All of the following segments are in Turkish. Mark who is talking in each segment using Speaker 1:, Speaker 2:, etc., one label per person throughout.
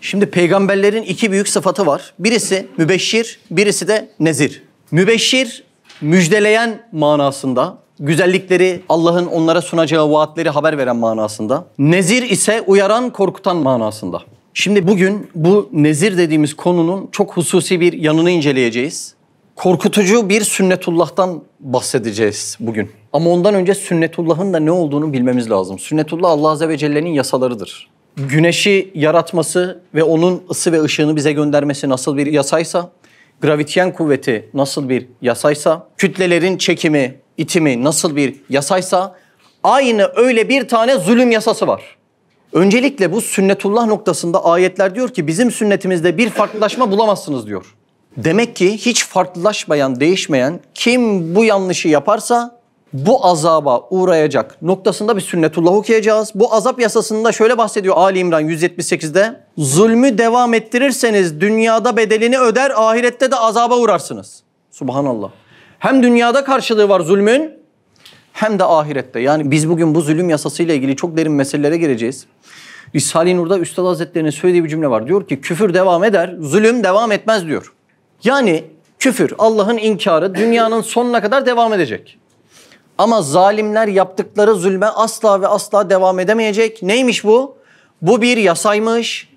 Speaker 1: Şimdi peygamberlerin iki büyük sıfatı var. Birisi mübeşşir, birisi de nezir. Mübeşşir müjdeleyen manasında, güzellikleri, Allah'ın onlara sunacağı vaatleri haber veren manasında. Nezir ise uyaran, korkutan manasında. Şimdi bugün bu nezir dediğimiz konunun çok hususi bir yanını inceleyeceğiz. Korkutucu bir sünnetullah'tan bahsedeceğiz bugün. Ama ondan önce sünnetullah'ın da ne olduğunu bilmemiz lazım. Sünnetullah Allah Azze ve Celle'nin yasalarıdır güneşi yaratması ve onun ısı ve ışığını bize göndermesi nasıl bir yasaysa, gravitiyen kuvveti nasıl bir yasaysa, kütlelerin çekimi, itimi nasıl bir yasaysa, aynı öyle bir tane zulüm yasası var. Öncelikle bu sünnetullah noktasında ayetler diyor ki bizim sünnetimizde bir farklılaşma bulamazsınız diyor. Demek ki hiç farklılaşmayan, değişmeyen kim bu yanlışı yaparsa bu azaba uğrayacak noktasında bir sünnetullah okuyacağız. Bu azap yasasında şöyle bahsediyor Ali İmran 178'de. Zulmü devam ettirirseniz dünyada bedelini öder, ahirette de azaba uğrarsınız. Subhanallah. Hem dünyada karşılığı var zulmün hem de ahirette. Yani biz bugün bu zulüm yasasıyla ilgili çok derin meselelere gireceğiz. Risale-i Nur'da Üstad Hazretleri'nin söylediği bir cümle var. Diyor ki küfür devam eder, zulüm devam etmez diyor. Yani küfür, Allah'ın inkarı dünyanın sonuna kadar devam edecek. Ama zalimler yaptıkları zulme asla ve asla devam edemeyecek. Neymiş bu? Bu bir yasaymış.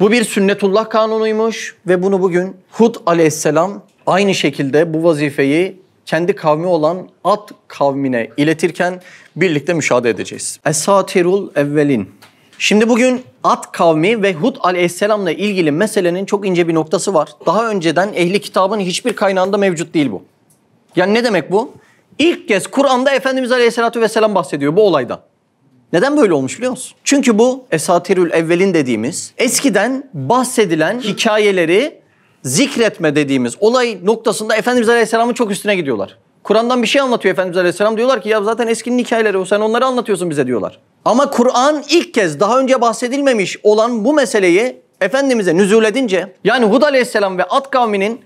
Speaker 1: Bu bir sünnetullah kanunuymuş ve bunu bugün Hud aleyhisselam aynı şekilde bu vazifeyi kendi kavmi olan At kavmine iletirken birlikte müşahede edeceğiz. Esatirul evvelin. Şimdi bugün At kavmi ve Hud aleyhisselamla ilgili meselenin çok ince bir noktası var. Daha önceden ehli kitabın hiçbir kaynağında mevcut değil bu. Yani ne demek bu? İlk kez Kur'an'da Efendimiz Aleyhisselatü Vesselam bahsediyor bu olayda. Neden böyle olmuş biliyor musun? Çünkü bu esatirül evvelin dediğimiz eskiden bahsedilen hikayeleri zikretme dediğimiz olay noktasında Efendimiz Aleyhisselam'ın çok üstüne gidiyorlar. Kur'an'dan bir şey anlatıyor Efendimiz Aleyhisselam diyorlar ki ya zaten eskinin hikayeleri o sen onları anlatıyorsun bize diyorlar. Ama Kur'an ilk kez daha önce bahsedilmemiş olan bu meseleyi Efendimiz'e nüzul edince yani Hud Aleyhisselam ve At kavminin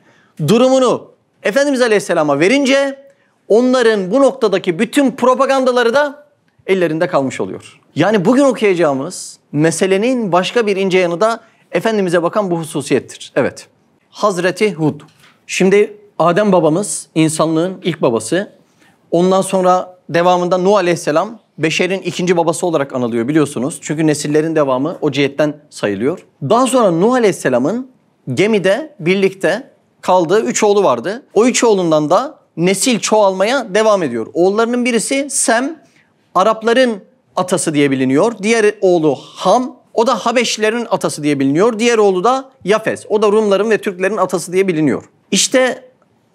Speaker 1: durumunu Efendimiz Aleyhisselam'a verince onların bu noktadaki bütün propagandaları da ellerinde kalmış oluyor. Yani bugün okuyacağımız meselenin başka bir ince yanı da Efendimiz'e bakan bu hususiyettir. Evet. Hazreti Hud. Şimdi Adem babamız insanlığın ilk babası. Ondan sonra devamında Nuh aleyhisselam beşerin ikinci babası olarak anılıyor biliyorsunuz. Çünkü nesillerin devamı o cihetten sayılıyor. Daha sonra Nuh aleyhisselamın gemide birlikte kaldığı üç oğlu vardı. O üç oğlundan da nesil çoğalmaya devam ediyor. Oğullarının birisi Sem, Arapların atası diye biliniyor. Diğer oğlu Ham, o da Habeşlilerin atası diye biliniyor. Diğer oğlu da Yafes, o da Rumların ve Türklerin atası diye biliniyor. İşte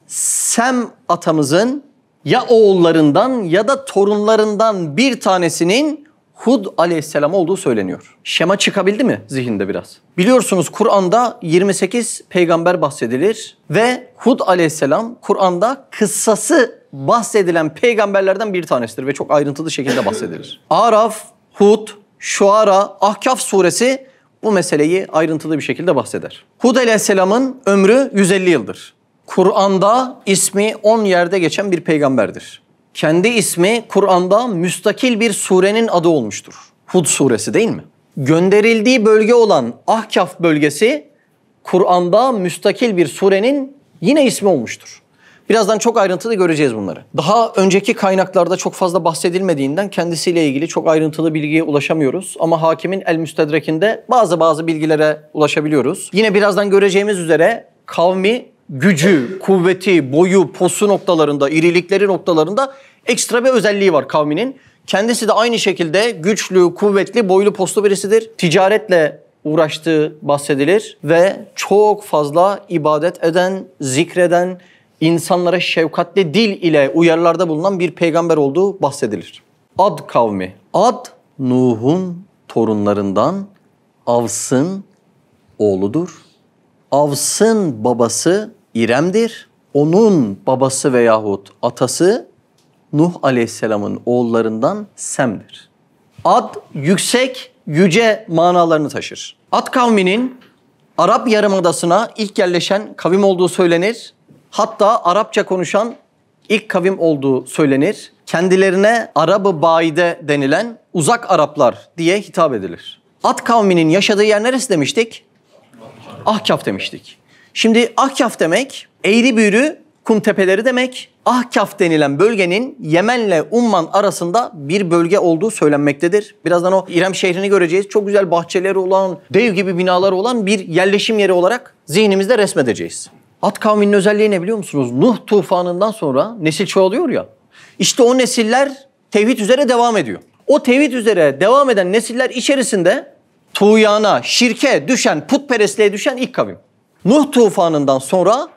Speaker 1: Sem atamızın ya oğullarından ya da torunlarından bir tanesinin Hud aleyhisselam olduğu söyleniyor. Şema çıkabildi mi zihinde biraz? Biliyorsunuz Kur'an'da 28 peygamber bahsedilir ve Hud aleyhisselam Kur'an'da kıssası bahsedilen peygamberlerden bir tanesidir ve çok ayrıntılı şekilde bahsedilir. Araf, Hud, Şuara, Ahkaf suresi bu meseleyi ayrıntılı bir şekilde bahseder. Hud aleyhisselamın ömrü 150 yıldır. Kur'an'da ismi 10 yerde geçen bir peygamberdir kendi ismi Kur'an'da müstakil bir surenin adı olmuştur. Hud suresi değil mi? Gönderildiği bölge olan Ahkaf bölgesi Kur'an'da müstakil bir surenin yine ismi olmuştur. Birazdan çok ayrıntılı göreceğiz bunları. Daha önceki kaynaklarda çok fazla bahsedilmediğinden kendisiyle ilgili çok ayrıntılı bilgiye ulaşamıyoruz. Ama hakimin El Müstedrek'inde bazı bazı bilgilere ulaşabiliyoruz. Yine birazdan göreceğimiz üzere kavmi gücü, kuvveti, boyu, posu noktalarında, irilikleri noktalarında ekstra bir özelliği var kavminin. Kendisi de aynı şekilde güçlü, kuvvetli, boylu, poslu birisidir. Ticaretle uğraştığı bahsedilir ve çok fazla ibadet eden, zikreden, insanlara şefkatli dil ile uyarılarda bulunan bir peygamber olduğu bahsedilir. Ad kavmi. Ad Nuh'un torunlarından Avs'ın oğludur. Avs'ın babası İrem'dir. Onun babası veyahut atası Nuh Aleyhisselam'ın oğullarından Sem'dir. Ad yüksek, yüce manalarını taşır. Ad kavminin Arap Yarımadası'na ilk yerleşen kavim olduğu söylenir. Hatta Arapça konuşan ilk kavim olduğu söylenir. Kendilerine Arabı Baide denilen uzak Araplar diye hitap edilir. Ad kavminin yaşadığı yer neresi demiştik? Ahkaf demiştik. Şimdi Ahkaf demek eğri büğrü kum tepeleri demek. Ahkaf denilen bölgenin Yemen'le Umman arasında bir bölge olduğu söylenmektedir. Birazdan o İrem şehrini göreceğiz. Çok güzel bahçeleri olan, dev gibi binaları olan bir yerleşim yeri olarak zihnimizde resmedeceğiz. At kavminin özelliği ne biliyor musunuz? Nuh tufanından sonra nesil çoğalıyor ya. İşte o nesiller tevhid üzere devam ediyor. O tevhid üzere devam eden nesiller içerisinde tuğyana, şirke düşen, putperestliğe düşen ilk kavim. Nuh tufanından sonra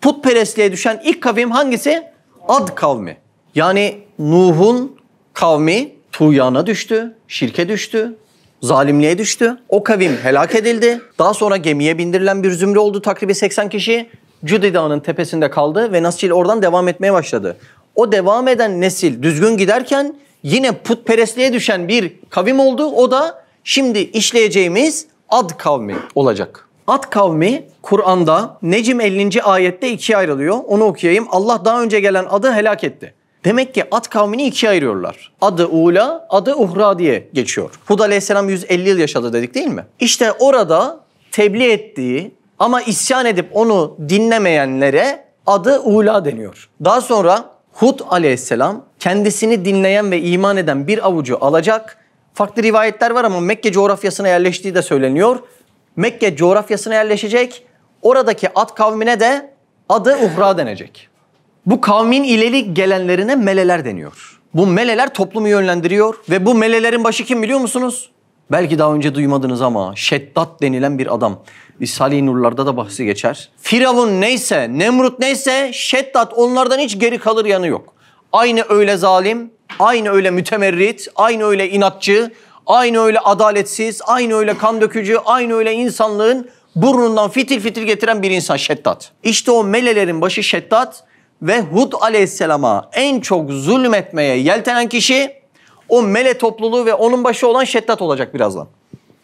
Speaker 1: putperestliğe düşen ilk kavim hangisi? Ad kavmi. Yani Nuh'un kavmi tuğyana düştü, şirke düştü, zalimliğe düştü. O kavim helak edildi. Daha sonra gemiye bindirilen bir zümre oldu. Takribi 80 kişi Cudi Dağı'nın tepesinde kaldı ve Nasil oradan devam etmeye başladı. O devam eden nesil düzgün giderken yine putperestliğe düşen bir kavim oldu. O da şimdi işleyeceğimiz ad kavmi olacak. At kavmi Kur'an'da Necim 50. ayette ikiye ayrılıyor. Onu okuyayım. Allah daha önce gelen adı helak etti. Demek ki at kavmini ikiye ayırıyorlar. Adı Ula, adı Uhra diye geçiyor. Hud aleyhisselam 150 yıl yaşadı dedik değil mi? İşte orada tebliğ ettiği ama isyan edip onu dinlemeyenlere adı Ula deniyor. Daha sonra Hud aleyhisselam kendisini dinleyen ve iman eden bir avucu alacak. Farklı rivayetler var ama Mekke coğrafyasına yerleştiği de söyleniyor Mekke coğrafyasına yerleşecek. Oradaki at kavmine de adı Uhra denecek. Bu kavmin ileri gelenlerine meleler deniyor. Bu meleler toplumu yönlendiriyor ve bu melelerin başı kim biliyor musunuz? Belki daha önce duymadınız ama Şeddat denilen bir adam. İshali Nurlar'da da bahsi geçer. Firavun neyse, Nemrut neyse Şeddat onlardan hiç geri kalır yanı yok. Aynı öyle zalim, aynı öyle mütemerrit, aynı öyle inatçı, Aynı öyle adaletsiz, aynı öyle kan dökücü, aynı öyle insanlığın burnundan fitil fitil getiren bir insan Şeddat. İşte o melelerin başı Şeddat ve Hud aleyhisselama en çok zulmetmeye yeltenen kişi o mele topluluğu ve onun başı olan Şeddat olacak birazdan.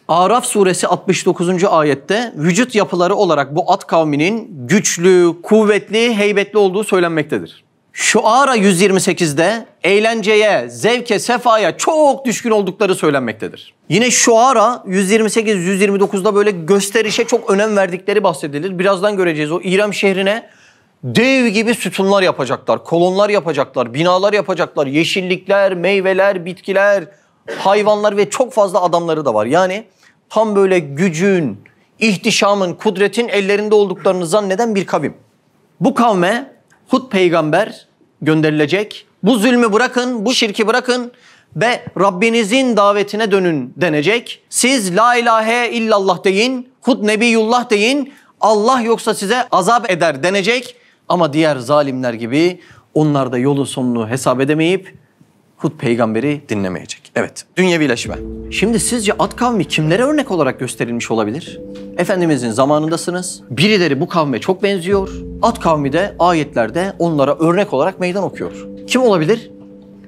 Speaker 1: Araf suresi 69. ayette vücut yapıları olarak bu at kavminin güçlü, kuvvetli, heybetli olduğu söylenmektedir. Şu ara 128'de eğlenceye, zevke, sefaya çok düşkün oldukları söylenmektedir. Yine şu ara 128-129'da böyle gösterişe çok önem verdikleri bahsedilir. Birazdan göreceğiz o İrem şehrine dev gibi sütunlar yapacaklar, kolonlar yapacaklar, binalar yapacaklar, yeşillikler, meyveler, bitkiler, hayvanlar ve çok fazla adamları da var. Yani tam böyle gücün, ihtişamın, kudretin ellerinde olduklarını zanneden bir kavim. Bu kavme Hud peygamber gönderilecek. Bu zulmü bırakın, bu şirki bırakın ve Rabbinizin davetine dönün denecek. Siz la ilahe illallah deyin, Hud nebiyullah deyin, Allah yoksa size azap eder denecek. Ama diğer zalimler gibi onlar da yolu sonunu hesap edemeyip Hud peygamberi dinlemeyecek. Evet, dünyevileşme. Şimdi sizce at kavmi kimlere örnek olarak gösterilmiş olabilir? Efendimizin zamanındasınız. Birileri bu kavme çok benziyor. At kavmi de ayetlerde onlara örnek olarak meydan okuyor. Kim olabilir?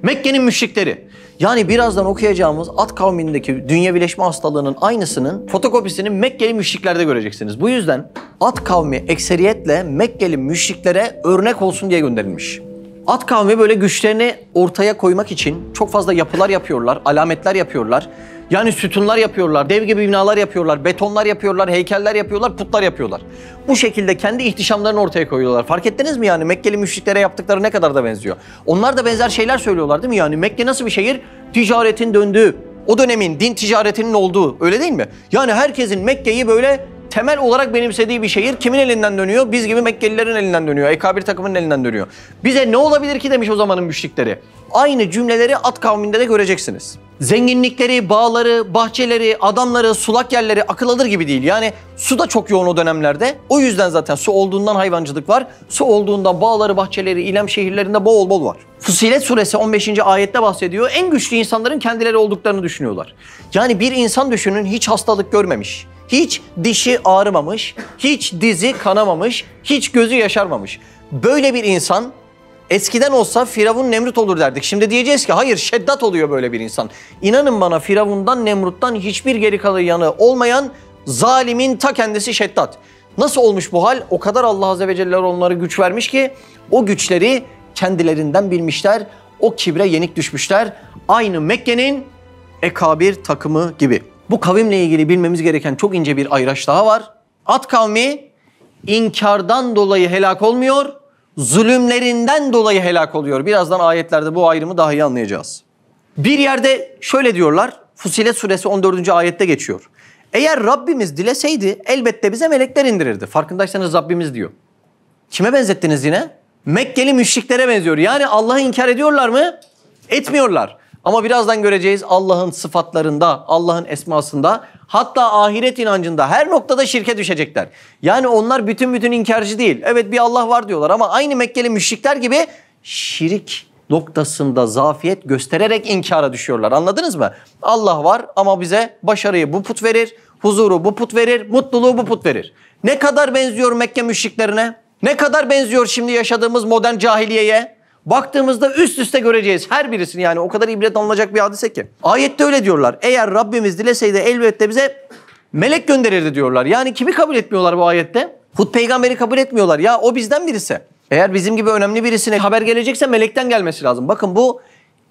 Speaker 1: Mekke'nin müşrikleri. Yani birazdan okuyacağımız at kavmindeki dünyevileşme hastalığının aynısının fotokopisini Mekkeli müşriklerde göreceksiniz. Bu yüzden at kavmi ekseriyetle Mekkeli müşriklere örnek olsun diye gönderilmiş. At kavmi böyle güçlerini ortaya koymak için çok fazla yapılar yapıyorlar, alametler yapıyorlar. Yani sütunlar yapıyorlar, dev gibi binalar yapıyorlar, betonlar yapıyorlar, heykeller yapıyorlar, putlar yapıyorlar. Bu şekilde kendi ihtişamlarını ortaya koyuyorlar. Fark ettiniz mi yani Mekkeli müşriklere yaptıkları ne kadar da benziyor. Onlar da benzer şeyler söylüyorlar değil mi? Yani Mekke nasıl bir şehir? Ticaretin döndüğü, o dönemin din ticaretinin olduğu öyle değil mi? Yani herkesin Mekke'yi böyle temel olarak benimsediği bir şehir kimin elinden dönüyor? Biz gibi Mekkelilerin elinden dönüyor. Ekabir takımının elinden dönüyor. Bize ne olabilir ki demiş o zamanın müşrikleri. Aynı cümleleri at kavminde de göreceksiniz. Zenginlikleri, bağları, bahçeleri, adamları, sulak yerleri akıl alır gibi değil. Yani su da çok yoğun o dönemlerde. O yüzden zaten su olduğundan hayvancılık var. Su olduğundan bağları, bahçeleri, ilem şehirlerinde bol bol var. Fusilet suresi 15. ayette bahsediyor. En güçlü insanların kendileri olduklarını düşünüyorlar. Yani bir insan düşünün hiç hastalık görmemiş hiç dişi ağrımamış, hiç dizi kanamamış, hiç gözü yaşarmamış. Böyle bir insan eskiden olsa Firavun Nemrut olur derdik. Şimdi diyeceğiz ki hayır şeddat oluyor böyle bir insan. İnanın bana Firavundan Nemrut'tan hiçbir geri kalı yanı olmayan zalimin ta kendisi şeddat. Nasıl olmuş bu hal? O kadar Allah Azze ve Celle onlara güç vermiş ki o güçleri kendilerinden bilmişler. O kibre yenik düşmüşler. Aynı Mekke'nin ekabir takımı gibi. Bu kavimle ilgili bilmemiz gereken çok ince bir ayraç daha var. At kavmi inkardan dolayı helak olmuyor, zulümlerinden dolayı helak oluyor. Birazdan ayetlerde bu ayrımı daha iyi anlayacağız. Bir yerde şöyle diyorlar, Fusilet suresi 14. ayette geçiyor. Eğer Rabbimiz dileseydi elbette bize melekler indirirdi. Farkındaysanız Rabbimiz diyor. Kime benzettiniz yine? Mekkeli müşriklere benziyor. Yani Allah'ı inkar ediyorlar mı? Etmiyorlar. Ama birazdan göreceğiz Allah'ın sıfatlarında, Allah'ın esmasında hatta ahiret inancında her noktada şirke düşecekler. Yani onlar bütün bütün inkarcı değil. Evet bir Allah var diyorlar ama aynı Mekkeli müşrikler gibi şirik noktasında zafiyet göstererek inkara düşüyorlar. Anladınız mı? Allah var ama bize başarıyı bu put verir, huzuru bu put verir, mutluluğu bu put verir. Ne kadar benziyor Mekke müşriklerine? Ne kadar benziyor şimdi yaşadığımız modern cahiliyeye? Baktığımızda üst üste göreceğiz her birisini yani o kadar ibret alınacak bir hadise ki. Ayette öyle diyorlar. Eğer Rabbimiz dileseydi elbette bize melek gönderirdi diyorlar. Yani kimi kabul etmiyorlar bu ayette? Hud peygamberi kabul etmiyorlar. Ya o bizden birisi. Eğer bizim gibi önemli birisine haber gelecekse melekten gelmesi lazım. Bakın bu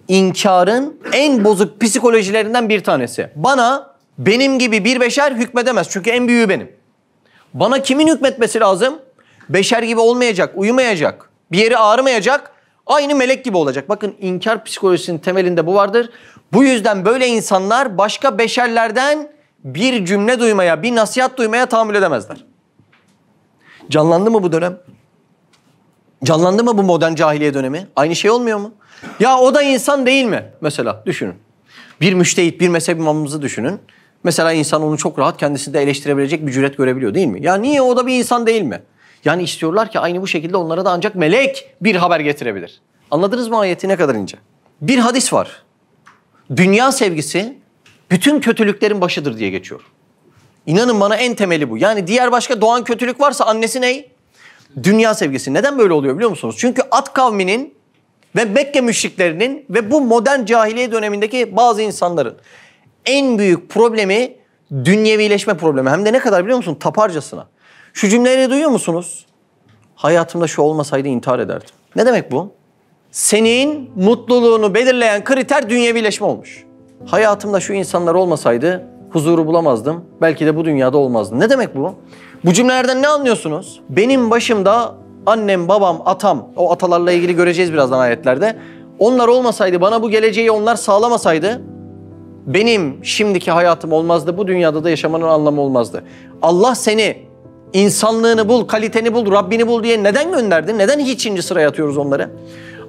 Speaker 1: inkarın en bozuk psikolojilerinden bir tanesi. Bana benim gibi bir beşer hükmedemez çünkü en büyüğü benim. Bana kimin hükmetmesi lazım? Beşer gibi olmayacak, uyumayacak, bir yeri ağrımayacak, Aynı melek gibi olacak. Bakın inkar psikolojisinin temelinde bu vardır. Bu yüzden böyle insanlar başka beşerlerden bir cümle duymaya, bir nasihat duymaya tahammül edemezler. Canlandı mı bu dönem? Canlandı mı bu modern cahiliye dönemi? Aynı şey olmuyor mu? Ya o da insan değil mi? Mesela düşünün. Bir müştehit, bir mezhep imamımızı düşünün. Mesela insan onu çok rahat kendisinde eleştirebilecek bir cüret görebiliyor değil mi? Ya niye o da bir insan değil mi? Yani istiyorlar ki aynı bu şekilde onlara da ancak melek bir haber getirebilir. Anladınız mı ayeti ne kadar ince? Bir hadis var. Dünya sevgisi bütün kötülüklerin başıdır diye geçiyor. İnanın bana en temeli bu. Yani diğer başka doğan kötülük varsa annesi ney? Dünya sevgisi. Neden böyle oluyor biliyor musunuz? Çünkü at kavminin ve Mekke müşriklerinin ve bu modern cahiliye dönemindeki bazı insanların en büyük problemi dünyevileşme problemi. Hem de ne kadar biliyor musun? Taparcasına. Şu cümleleri duyuyor musunuz? Hayatımda şu olmasaydı intihar ederdim. Ne demek bu? Senin mutluluğunu belirleyen kriter dünya birleşme olmuş. Hayatımda şu insanlar olmasaydı huzuru bulamazdım. Belki de bu dünyada olmazdım. Ne demek bu? Bu cümlelerden ne anlıyorsunuz? Benim başımda annem, babam, atam, o atalarla ilgili göreceğiz birazdan ayetlerde. Onlar olmasaydı, bana bu geleceği onlar sağlamasaydı benim şimdiki hayatım olmazdı. Bu dünyada da yaşamanın anlamı olmazdı. Allah seni İnsanlığını bul, kaliteni bul, Rabbini bul diye neden gönderdin? Neden ikinci sıraya atıyoruz onları?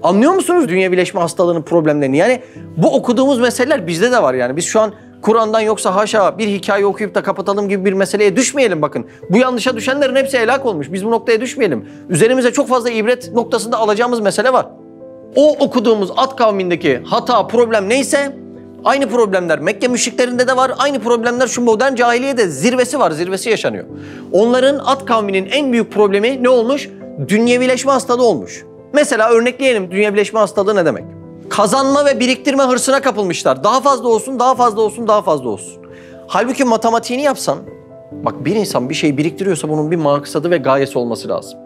Speaker 1: Anlıyor musunuz dünya birleşme hastalığının problemlerini? Yani bu okuduğumuz meseleler bizde de var yani. Biz şu an Kur'an'dan yoksa haşa bir hikaye okuyup da kapatalım gibi bir meseleye düşmeyelim bakın. Bu yanlışa düşenlerin hepsi helak olmuş. Biz bu noktaya düşmeyelim. Üzerimize çok fazla ibret noktasında alacağımız mesele var. O okuduğumuz at kavmindeki hata, problem neyse Aynı problemler Mekke müşriklerinde de var. Aynı problemler şu modern cahiliyede zirvesi var, zirvesi yaşanıyor. Onların at kavminin en büyük problemi ne olmuş? Dünyevileşme hastalığı olmuş. Mesela örnekleyelim dünyevileşme hastalığı ne demek? Kazanma ve biriktirme hırsına kapılmışlar. Daha fazla olsun, daha fazla olsun, daha fazla olsun. Halbuki matematiğini yapsan, bak bir insan bir şey biriktiriyorsa bunun bir maksadı ve gayesi olması lazım.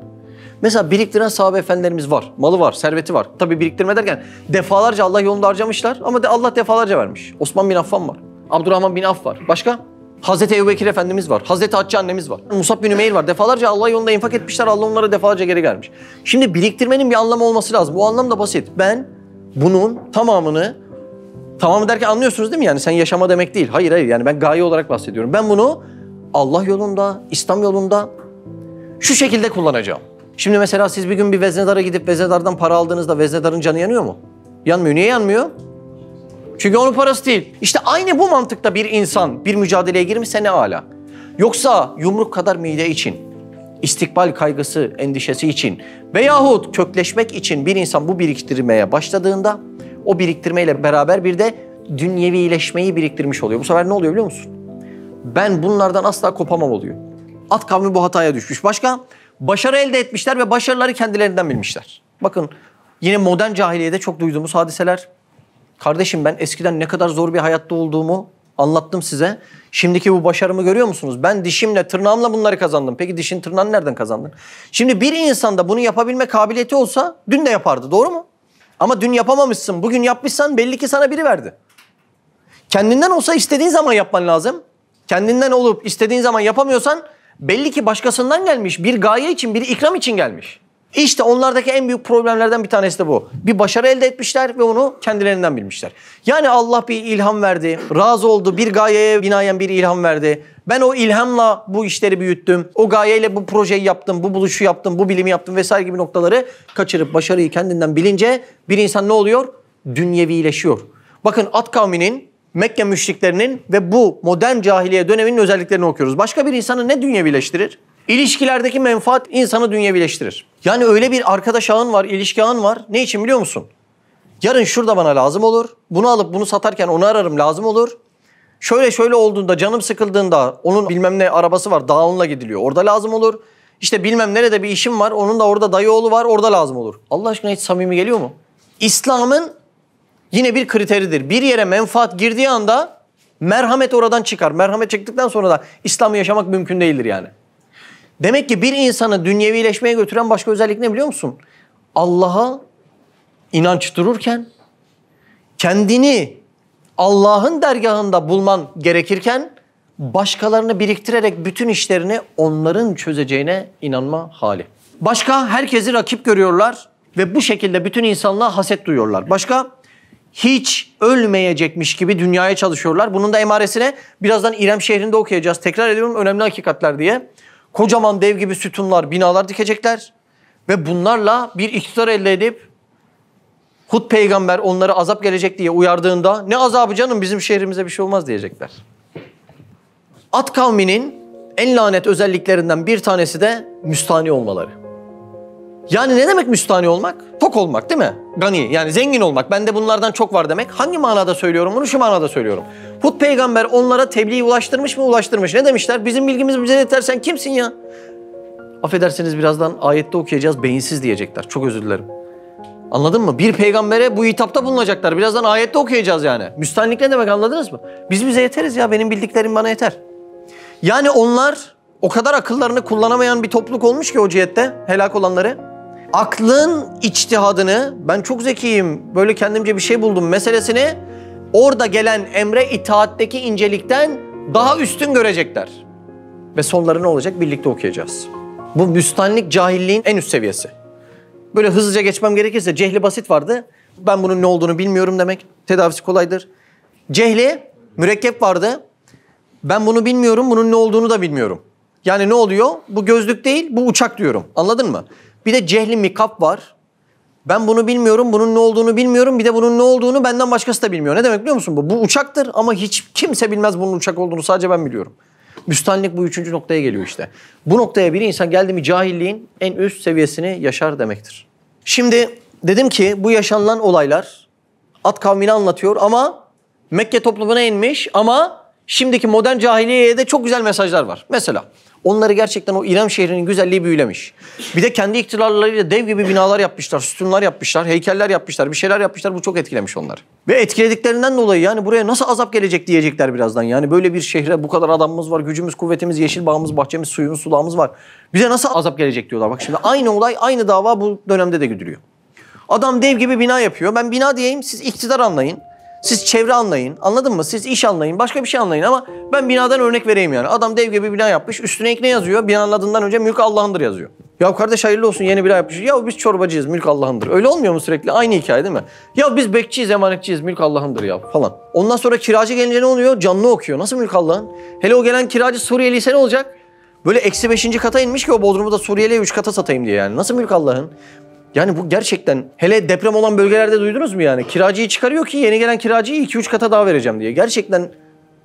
Speaker 1: Mesela biriktiren sahabe efendilerimiz var. Malı var, serveti var. Tabii biriktirme derken defalarca Allah yolunda harcamışlar ama de Allah defalarca vermiş. Osman bin Affan var. Abdurrahman bin Af var. Başka? Hazreti Ebubekir Efendimiz var. Hazreti Hatice annemiz var. Musab bin Ümeyr var. Defalarca Allah yolunda infak etmişler. Allah onlara defalarca geri gelmiş. Şimdi biriktirmenin bir anlamı olması lazım. Bu anlam da basit. Ben bunun tamamını tamamı derken anlıyorsunuz değil mi? Yani sen yaşama demek değil. Hayır hayır yani ben gaye olarak bahsediyorum. Ben bunu Allah yolunda, İslam yolunda şu şekilde kullanacağım. Şimdi mesela siz bir gün bir veznedara gidip veznedardan para aldığınızda veznedarın canı yanıyor mu? Yanmıyor. Niye yanmıyor? Çünkü onun parası değil. İşte aynı bu mantıkta bir insan bir mücadeleye girmişse ne ala. Yoksa yumruk kadar mide için, istikbal kaygısı, endişesi için veyahut kökleşmek için bir insan bu biriktirmeye başladığında o biriktirmeyle beraber bir de dünyevileşmeyi biriktirmiş oluyor. Bu sefer ne oluyor biliyor musun? Ben bunlardan asla kopamam oluyor. At kavmi bu hataya düşmüş. Başka? başarı elde etmişler ve başarıları kendilerinden bilmişler. Bakın yine modern cahiliyede çok duyduğumuz hadiseler. Kardeşim ben eskiden ne kadar zor bir hayatta olduğumu anlattım size. Şimdiki bu başarımı görüyor musunuz? Ben dişimle, tırnağımla bunları kazandım. Peki dişin tırnağını nereden kazandın? Şimdi bir insanda bunu yapabilme kabiliyeti olsa dün de yapardı. Doğru mu? Ama dün yapamamışsın. Bugün yapmışsan belli ki sana biri verdi. Kendinden olsa istediğin zaman yapman lazım. Kendinden olup istediğin zaman yapamıyorsan Belli ki başkasından gelmiş. Bir gaye için, bir ikram için gelmiş. İşte onlardaki en büyük problemlerden bir tanesi de bu. Bir başarı elde etmişler ve onu kendilerinden bilmişler. Yani Allah bir ilham verdi, razı oldu, bir gayeye binaen bir ilham verdi. Ben o ilhamla bu işleri büyüttüm, o gayeyle bu projeyi yaptım, bu buluşu yaptım, bu bilimi yaptım vesaire gibi noktaları kaçırıp başarıyı kendinden bilince bir insan ne oluyor? Dünyevileşiyor. Bakın at kavminin Mekke müşriklerinin ve bu modern cahiliye döneminin özelliklerini okuyoruz. Başka bir insanı ne dünyevileştirir? İlişkilerdeki menfaat insanı dünyevileştirir. Yani öyle bir arkadaş ağın var, ilişki ağın var. Ne için biliyor musun? Yarın şurada bana lazım olur. Bunu alıp bunu satarken onu ararım lazım olur. Şöyle şöyle olduğunda canım sıkıldığında onun bilmem ne arabası var daha onunla gidiliyor. Orada lazım olur. İşte bilmem nerede bir işim var onun da orada dayı oğlu var orada lazım olur. Allah aşkına hiç samimi geliyor mu? İslam'ın yine bir kriteridir. Bir yere menfaat girdiği anda merhamet oradan çıkar. Merhamet çıktıktan sonra da İslam'ı yaşamak mümkün değildir yani. Demek ki bir insanı dünyevileşmeye götüren başka özellik ne biliyor musun? Allah'a inanç dururken, kendini Allah'ın dergahında bulman gerekirken başkalarını biriktirerek bütün işlerini onların çözeceğine inanma hali. Başka herkesi rakip görüyorlar ve bu şekilde bütün insanlığa haset duyuyorlar. Başka hiç ölmeyecekmiş gibi dünyaya çalışıyorlar. Bunun da emaresine birazdan İrem şehrinde okuyacağız. Tekrar ediyorum önemli hakikatler diye. Kocaman dev gibi sütunlar, binalar dikecekler ve bunlarla bir iktidar elde edip Hud peygamber onlara azap gelecek diye uyardığında ne azabı canım bizim şehrimize bir şey olmaz diyecekler. At kavminin en lanet özelliklerinden bir tanesi de müstani olmaları. Yani ne demek müstahni olmak? Tok olmak değil mi? Gani yani zengin olmak. Bende bunlardan çok var demek. Hangi manada söylüyorum bunu? Şu manada söylüyorum. Hud peygamber onlara tebliği ulaştırmış mı? Ulaştırmış. Ne demişler? Bizim bilgimiz bize yeter. Sen kimsin ya? Affedersiniz birazdan ayette okuyacağız. Beyinsiz diyecekler. Çok özür dilerim. Anladın mı? Bir peygambere bu hitapta bulunacaklar. Birazdan ayette okuyacağız yani. Müstahnilik ne demek anladınız mı? Biz bize yeteriz ya. Benim bildiklerim bana yeter. Yani onlar o kadar akıllarını kullanamayan bir topluluk olmuş ki o cihette helak olanları aklın içtihadını ben çok zekiyim böyle kendimce bir şey buldum meselesini orada gelen emre itaatteki incelikten daha üstün görecekler. Ve sonları ne olacak birlikte okuyacağız. Bu müstanlik cahilliğin en üst seviyesi. Böyle hızlıca geçmem gerekirse cehli basit vardı. Ben bunun ne olduğunu bilmiyorum demek. Tedavisi kolaydır. Cehli mürekkep vardı. Ben bunu bilmiyorum, bunun ne olduğunu da bilmiyorum. Yani ne oluyor? Bu gözlük değil, bu uçak diyorum. Anladın mı? Bir de cehli mikap var. Ben bunu bilmiyorum, bunun ne olduğunu bilmiyorum. Bir de bunun ne olduğunu benden başkası da bilmiyor. Ne demek biliyor musun bu? Bu uçaktır ama hiç kimse bilmez bunun uçak olduğunu. Sadece ben biliyorum. Müstanlik bu üçüncü noktaya geliyor işte. Bu noktaya bir insan geldi mi cahilliğin en üst seviyesini yaşar demektir. Şimdi dedim ki bu yaşanılan olaylar at kavmini anlatıyor ama Mekke toplumuna inmiş ama şimdiki modern cahiliyeye de çok güzel mesajlar var. Mesela Onları gerçekten o İrem şehrinin güzelliği büyülemiş. Bir de kendi iktidarlarıyla dev gibi binalar yapmışlar, sütunlar yapmışlar, heykeller yapmışlar, bir şeyler yapmışlar. Bu çok etkilemiş onları. Ve etkilediklerinden dolayı yani buraya nasıl azap gelecek diyecekler birazdan. Yani böyle bir şehre bu kadar adamımız var, gücümüz, kuvvetimiz, yeşil bağımız, bahçemiz, suyumuz, sulağımız var. Bize nasıl azap gelecek diyorlar. Bak şimdi aynı olay, aynı dava bu dönemde de güdülüyor. Adam dev gibi bina yapıyor. Ben bina diyeyim, siz iktidar anlayın. Siz çevre anlayın, anladın mı? Siz iş anlayın, başka bir şey anlayın ama ben binadan örnek vereyim yani. Adam dev gibi bina yapmış, üstüne ne yazıyor, binanın adından önce mülk Allah'ındır yazıyor. Ya kardeş hayırlı olsun yeni bina yapmış. Ya biz çorbacıyız, mülk Allah'ındır. Öyle olmuyor mu sürekli? Aynı hikaye değil mi? Ya biz bekçiyiz, emanetçiyiz, mülk Allah'ındır ya falan. Ondan sonra kiracı gelince ne oluyor? Canlı okuyor. Nasıl mülk Allah'ın? Hele o gelen kiracı Suriyeli ise ne olacak? Böyle eksi beşinci kata inmiş ki o Bodrum'u da Suriyeli'ye üç kata satayım diye yani. Nasıl mülk Allah'ın? Yani bu gerçekten hele deprem olan bölgelerde duydunuz mu yani? Kiracıyı çıkarıyor ki yeni gelen kiracıyı 2-3 kata daha vereceğim diye. Gerçekten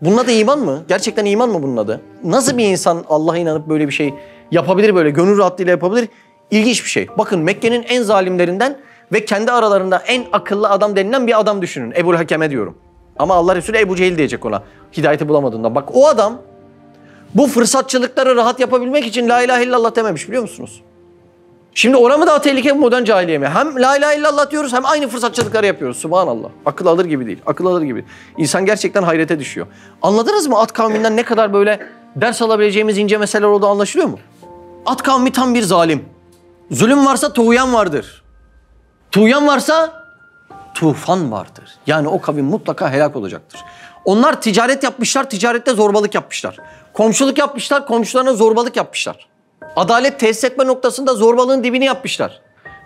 Speaker 1: bunun adı iman mı? Gerçekten iman mı bunun adı? Nasıl bir insan Allah'a inanıp böyle bir şey yapabilir böyle gönül rahatlığıyla yapabilir? İlginç bir şey. Bakın Mekke'nin en zalimlerinden ve kendi aralarında en akıllı adam denilen bir adam düşünün. Ebu Hakem'e diyorum. Ama Allah Resulü Ebu Cehil diyecek ona. Hidayeti bulamadığında. Bak o adam bu fırsatçılıkları rahat yapabilmek için la ilahe illallah dememiş biliyor musunuz? Şimdi ora mı daha tehlikeli modern cahiliye mi? Hem la ilahe illallah diyoruz hem aynı fırsatçılıkları yapıyoruz. Subhanallah. Akıl alır gibi değil. Akıl alır gibi. İnsan gerçekten hayrete düşüyor. Anladınız mı at kavminden ne kadar böyle ders alabileceğimiz ince meseleler oldu anlaşılıyor mu? At kavmi tam bir zalim. Zulüm varsa tuğyan vardır. Tuğyan varsa tufan vardır. Yani o kavim mutlaka helak olacaktır. Onlar ticaret yapmışlar, ticarette zorbalık yapmışlar. Komşuluk yapmışlar, komşularına zorbalık yapmışlar. Adalet tesis etme noktasında zorbalığın dibini yapmışlar.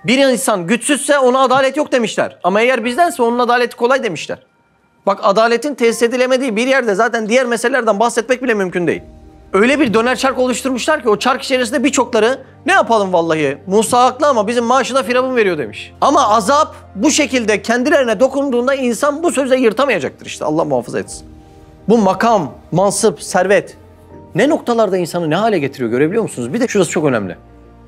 Speaker 1: Bir insan güçsüzse ona adalet yok demişler. Ama eğer bizdense onun adaleti kolay demişler. Bak adaletin tesis edilemediği bir yerde zaten diğer meselelerden bahsetmek bile mümkün değil. Öyle bir döner çark oluşturmuşlar ki o çark içerisinde birçokları ne yapalım vallahi Musa haklı ama bizim maaşına firavun veriyor demiş. Ama azap bu şekilde kendilerine dokunduğunda insan bu söze yırtamayacaktır işte Allah muhafaza etsin. Bu makam, mansıp, servet ne noktalarda insanı ne hale getiriyor görebiliyor musunuz? Bir de şurası çok önemli.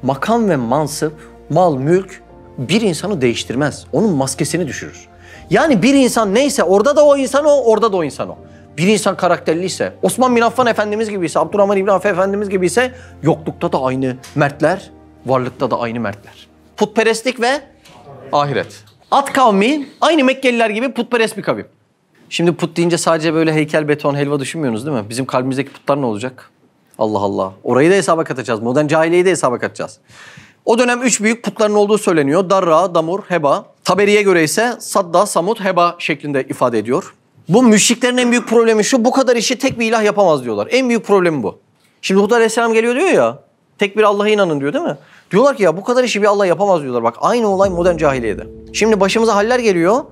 Speaker 1: Makam ve mansıp, mal, mülk bir insanı değiştirmez. Onun maskesini düşürür. Yani bir insan neyse orada da o insan o, orada da o insan o. Bir insan karakterliyse, Osman bin Affan Efendimiz gibiyse, Abdurrahman İbni Affan Efendimiz gibiyse yoklukta da aynı mertler, varlıkta da aynı mertler. Putperestlik ve ahiret. At kavmi aynı Mekkeliler gibi putperest bir kavim. Şimdi put deyince sadece böyle heykel, beton, helva düşünmüyorsunuz değil mi? Bizim kalbimizdeki putlar ne olacak? Allah Allah. Orayı da hesaba katacağız. Modern cahiliyeyi de hesaba katacağız. O dönem üç büyük putların olduğu söyleniyor. Darra, Damur, Heba. Taberi'ye göre ise Sadda, Samut, Heba şeklinde ifade ediyor. Bu müşriklerin en büyük problemi şu. Bu kadar işi tek bir ilah yapamaz diyorlar. En büyük problemi bu. Şimdi Hud Aleyhisselam geliyor diyor ya. Tek bir Allah'a inanın diyor değil mi? Diyorlar ki ya bu kadar işi bir Allah yapamaz diyorlar. Bak aynı olay modern cahiliyede. Şimdi başımıza haller geliyor.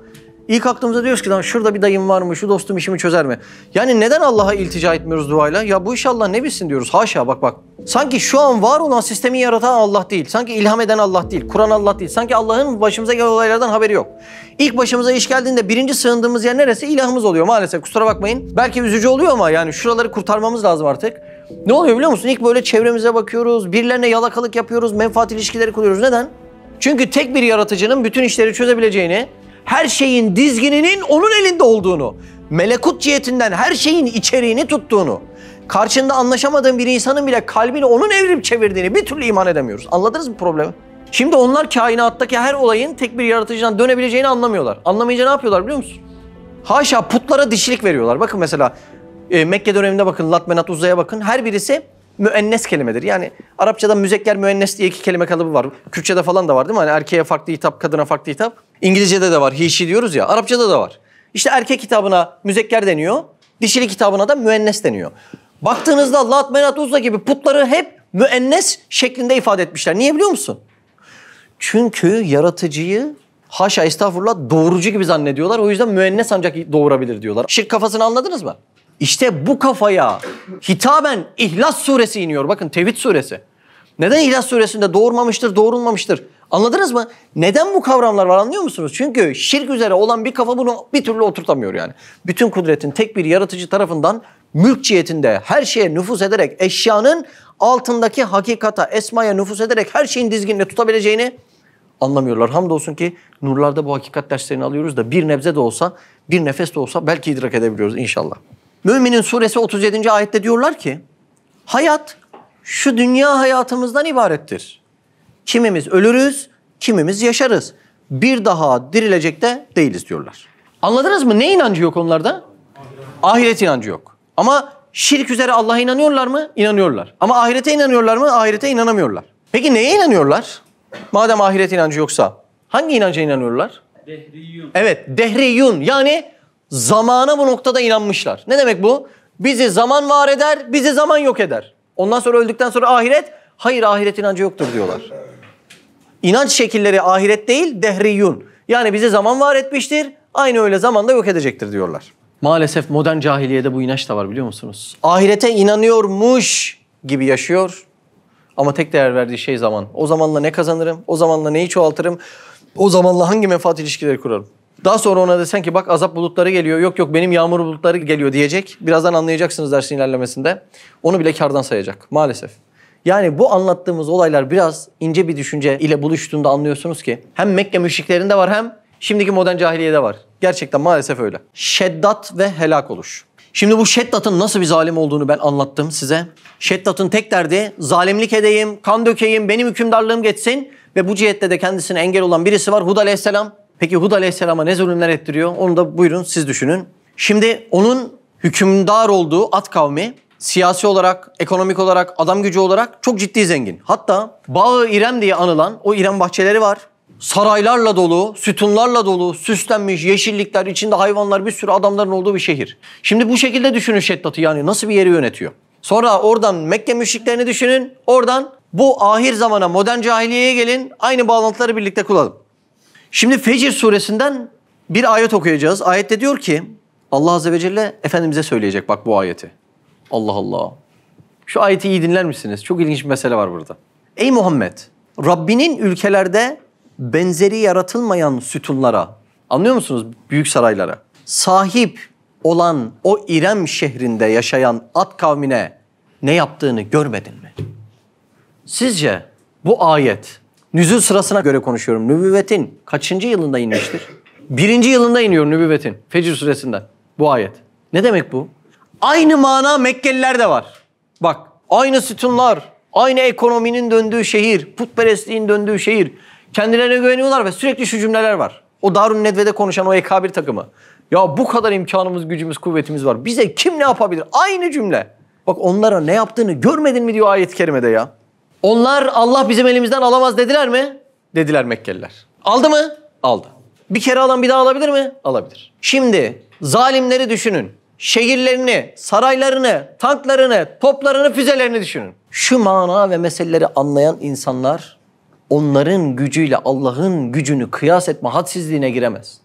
Speaker 1: İlk aklımıza diyoruz ki lan şurada bir dayım var mı, şu dostum işimi çözer mi? Yani neden Allah'a iltica etmiyoruz duayla? Ya bu iş Allah ne bilsin diyoruz. Haşa bak bak. Sanki şu an var olan sistemi yaratan Allah değil. Sanki ilham eden Allah değil. Kur'an Allah değil. Sanki Allah'ın başımıza gelen olaylardan haberi yok. İlk başımıza iş geldiğinde birinci sığındığımız yer neresi? İlahımız oluyor maalesef. Kusura bakmayın. Belki üzücü oluyor ama yani şuraları kurtarmamız lazım artık. Ne oluyor biliyor musun? İlk böyle çevremize bakıyoruz. Birilerine yalakalık yapıyoruz. Menfaat ilişkileri kuruyoruz. Neden? Çünkü tek bir yaratıcının bütün işleri çözebileceğini, her şeyin dizgininin onun elinde olduğunu, melekut cihetinden her şeyin içeriğini tuttuğunu, karşında anlaşamadığın bir insanın bile kalbini onun evrip çevirdiğini bir türlü iman edemiyoruz. Anladınız mı problemi? Şimdi onlar kainattaki her olayın tek bir yaratıcıdan dönebileceğini anlamıyorlar. Anlamayınca ne yapıyorlar biliyor musun? Haşa putlara dişilik veriyorlar. Bakın mesela e, Mekke döneminde bakın Lat, Uzay'a bakın. Her birisi müennes kelimedir. Yani Arapçada müzekker müennes diye iki kelime kalıbı var. Kürtçede falan da var değil mi? Hani erkeğe farklı hitap, kadına farklı hitap. İngilizcede de var. He, diyoruz ya. Arapçada da var. İşte erkek kitabına müzekker deniyor. Dişili kitabına da müennes deniyor. Baktığınızda Lat, Menat, Uzza gibi putları hep müennes şeklinde ifade etmişler. Niye biliyor musun? Çünkü yaratıcıyı haşa estağfurullah doğurucu gibi zannediyorlar. O yüzden müennes ancak doğurabilir diyorlar. Şirk kafasını anladınız mı? İşte bu kafaya hitaben İhlas suresi iniyor. Bakın Tevhid suresi. Neden İhlas suresinde doğurmamıştır, doğurulmamıştır? Anladınız mı? Neden bu kavramlar var anlıyor musunuz? Çünkü şirk üzere olan bir kafa bunu bir türlü oturtamıyor yani. Bütün kudretin tek bir yaratıcı tarafından mülk cihetinde her şeye nüfus ederek eşyanın altındaki hakikata, esmaya nüfus ederek her şeyin dizginle tutabileceğini anlamıyorlar. Hamdolsun ki nurlarda bu hakikat derslerini alıyoruz da bir nebze de olsa, bir nefes de olsa belki idrak edebiliyoruz inşallah. Müminin suresi 37. ayette diyorlar ki hayat şu dünya hayatımızdan ibarettir. Kimimiz ölürüz, kimimiz yaşarız. Bir daha dirilecek de değiliz diyorlar. Anladınız mı? Ne inancı yok onlarda? Ahiret inancı yok. Ama şirk üzere Allah'a inanıyorlar mı? İnanıyorlar. Ama ahirete inanıyorlar mı? Ahirete inanamıyorlar. Peki neye inanıyorlar? Madem ahiret inancı yoksa hangi inanca inanıyorlar? Dehriyun. Evet, dehriyun. Yani zamana bu noktada inanmışlar. Ne demek bu? Bizi zaman var eder, bizi zaman yok eder. Ondan sonra öldükten sonra ahiret, hayır ahiret inancı yoktur diyorlar. İnanç şekilleri ahiret değil, dehriyun. Yani bizi zaman var etmiştir, aynı öyle zamanda yok edecektir diyorlar. Maalesef modern cahiliyede bu inanç da var biliyor musunuz? Ahirete inanıyormuş gibi yaşıyor ama tek değer verdiği şey zaman. O zamanla ne kazanırım, o zamanla neyi çoğaltırım, o zamanla hangi menfaat ilişkileri kurarım? Daha sonra ona desen ki bak azap bulutları geliyor. Yok yok benim yağmur bulutları geliyor diyecek. Birazdan anlayacaksınız dersin ilerlemesinde. Onu bile kardan sayacak maalesef. Yani bu anlattığımız olaylar biraz ince bir düşünce ile buluştuğunda anlıyorsunuz ki hem Mekke müşriklerinde var hem şimdiki modern cahiliyede var. Gerçekten maalesef öyle. Şeddat ve helak oluş. Şimdi bu Şeddat'ın nasıl bir zalim olduğunu ben anlattım size. Şeddat'ın tek derdi zalimlik edeyim, kan dökeyim, benim hükümdarlığım geçsin ve bu cihette de kendisine engel olan birisi var Hud aleyhisselam. Peki Hud Aleyhisselam'a ne zulümler ettiriyor? Onu da buyurun siz düşünün. Şimdi onun hükümdar olduğu at kavmi siyasi olarak, ekonomik olarak, adam gücü olarak çok ciddi zengin. Hatta Bağı İrem diye anılan o İrem bahçeleri var. Saraylarla dolu, sütunlarla dolu, süslenmiş yeşillikler, içinde hayvanlar, bir sürü adamların olduğu bir şehir. Şimdi bu şekilde düşünün Şeddat'ı yani nasıl bir yeri yönetiyor. Sonra oradan Mekke müşriklerini düşünün, oradan bu ahir zamana modern cahiliyeye gelin, aynı bağlantıları birlikte kullanın. Şimdi Fecir suresinden bir ayet okuyacağız. Ayette diyor ki Allah Azze ve Celle Efendimiz'e söyleyecek bak bu ayeti. Allah Allah. Şu ayeti iyi dinler misiniz? Çok ilginç bir mesele var burada. Ey Muhammed! Rabbinin ülkelerde benzeri yaratılmayan sütunlara, anlıyor musunuz? Büyük saraylara. Sahip olan o İrem şehrinde yaşayan at kavmine ne yaptığını görmedin mi? Sizce bu ayet Nüzül sırasına göre konuşuyorum. Nübüvvetin kaçıncı yılında inmiştir? Birinci yılında iniyor nübüvvetin. Fecr suresinden bu ayet. Ne demek bu? Aynı mana Mekkeliler de var. Bak aynı sütunlar, aynı ekonominin döndüğü şehir, putperestliğin döndüğü şehir. Kendilerine güveniyorlar ve sürekli şu cümleler var. O Darun Nedve'de konuşan o ekabir takımı. Ya bu kadar imkanımız, gücümüz, kuvvetimiz var. Bize kim ne yapabilir? Aynı cümle. Bak onlara ne yaptığını görmedin mi diyor ayet-i kerimede ya. Onlar Allah bizim elimizden alamaz dediler mi? Dediler Mekkeliler. Aldı mı? Aldı. Bir kere alan bir daha alabilir mi? Alabilir. Şimdi zalimleri düşünün. Şehirlerini, saraylarını, tanklarını, toplarını, füzelerini düşünün. Şu mana ve meseleleri anlayan insanlar onların gücüyle Allah'ın gücünü kıyas etme hadsizliğine giremez.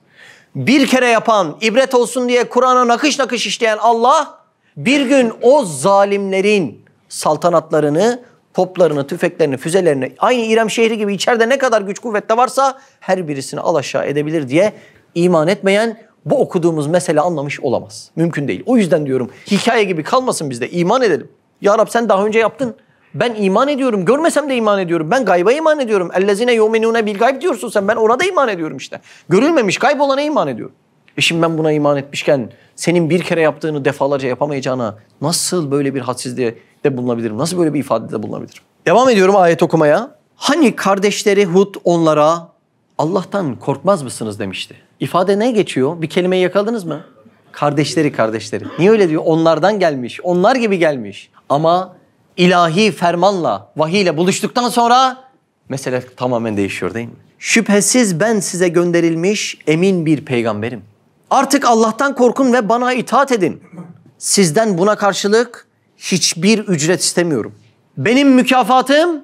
Speaker 1: Bir kere yapan, ibret olsun diye Kur'an'a nakış nakış işleyen Allah bir gün o zalimlerin saltanatlarını toplarını, tüfeklerini, füzelerini aynı İrem şehri gibi içeride ne kadar güç kuvvette varsa her birisini alaşağı edebilir diye iman etmeyen bu okuduğumuz mesele anlamış olamaz. Mümkün değil. O yüzden diyorum hikaye gibi kalmasın bizde iman edelim. Ya Rab sen daha önce yaptın. Ben iman ediyorum. Görmesem de iman ediyorum. Ben gayba iman ediyorum. Ellezine yuminune bil gayb diyorsun sen. Ben orada iman ediyorum işte. Görülmemiş kaybolana iman ediyorum. E şimdi ben buna iman etmişken senin bir kere yaptığını defalarca yapamayacağına nasıl böyle bir hadsizliğe de bulunabilirim? Nasıl böyle bir ifadede bulunabilirim? Devam ediyorum ayet okumaya. Hani kardeşleri Hud onlara Allah'tan korkmaz mısınız demişti. İfade ne geçiyor? Bir kelimeyi yakaladınız mı? Kardeşleri kardeşleri. Niye öyle diyor? Onlardan gelmiş. Onlar gibi gelmiş. Ama ilahi fermanla, vahiyle buluştuktan sonra mesele tamamen değişiyor değil mi? Şüphesiz ben size gönderilmiş emin bir peygamberim. Artık Allah'tan korkun ve bana itaat edin. Sizden buna karşılık hiçbir ücret istemiyorum. Benim mükafatım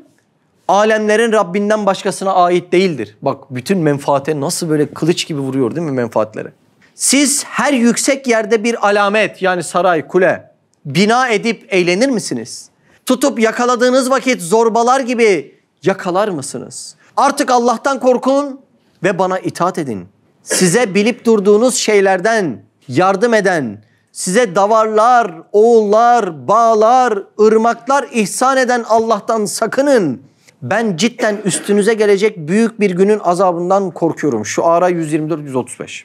Speaker 1: alemlerin Rabbinden başkasına ait değildir. Bak bütün menfaate nasıl böyle kılıç gibi vuruyor değil mi menfaatlere? Siz her yüksek yerde bir alamet yani saray, kule bina edip eğlenir misiniz? Tutup yakaladığınız vakit zorbalar gibi yakalar mısınız? Artık Allah'tan korkun ve bana itaat edin. Size bilip durduğunuz şeylerden yardım eden, size davarlar, oğullar, bağlar, ırmaklar ihsan eden Allah'tan sakının. Ben cidden üstünüze gelecek büyük bir günün azabından korkuyorum. Şu ara 124-135.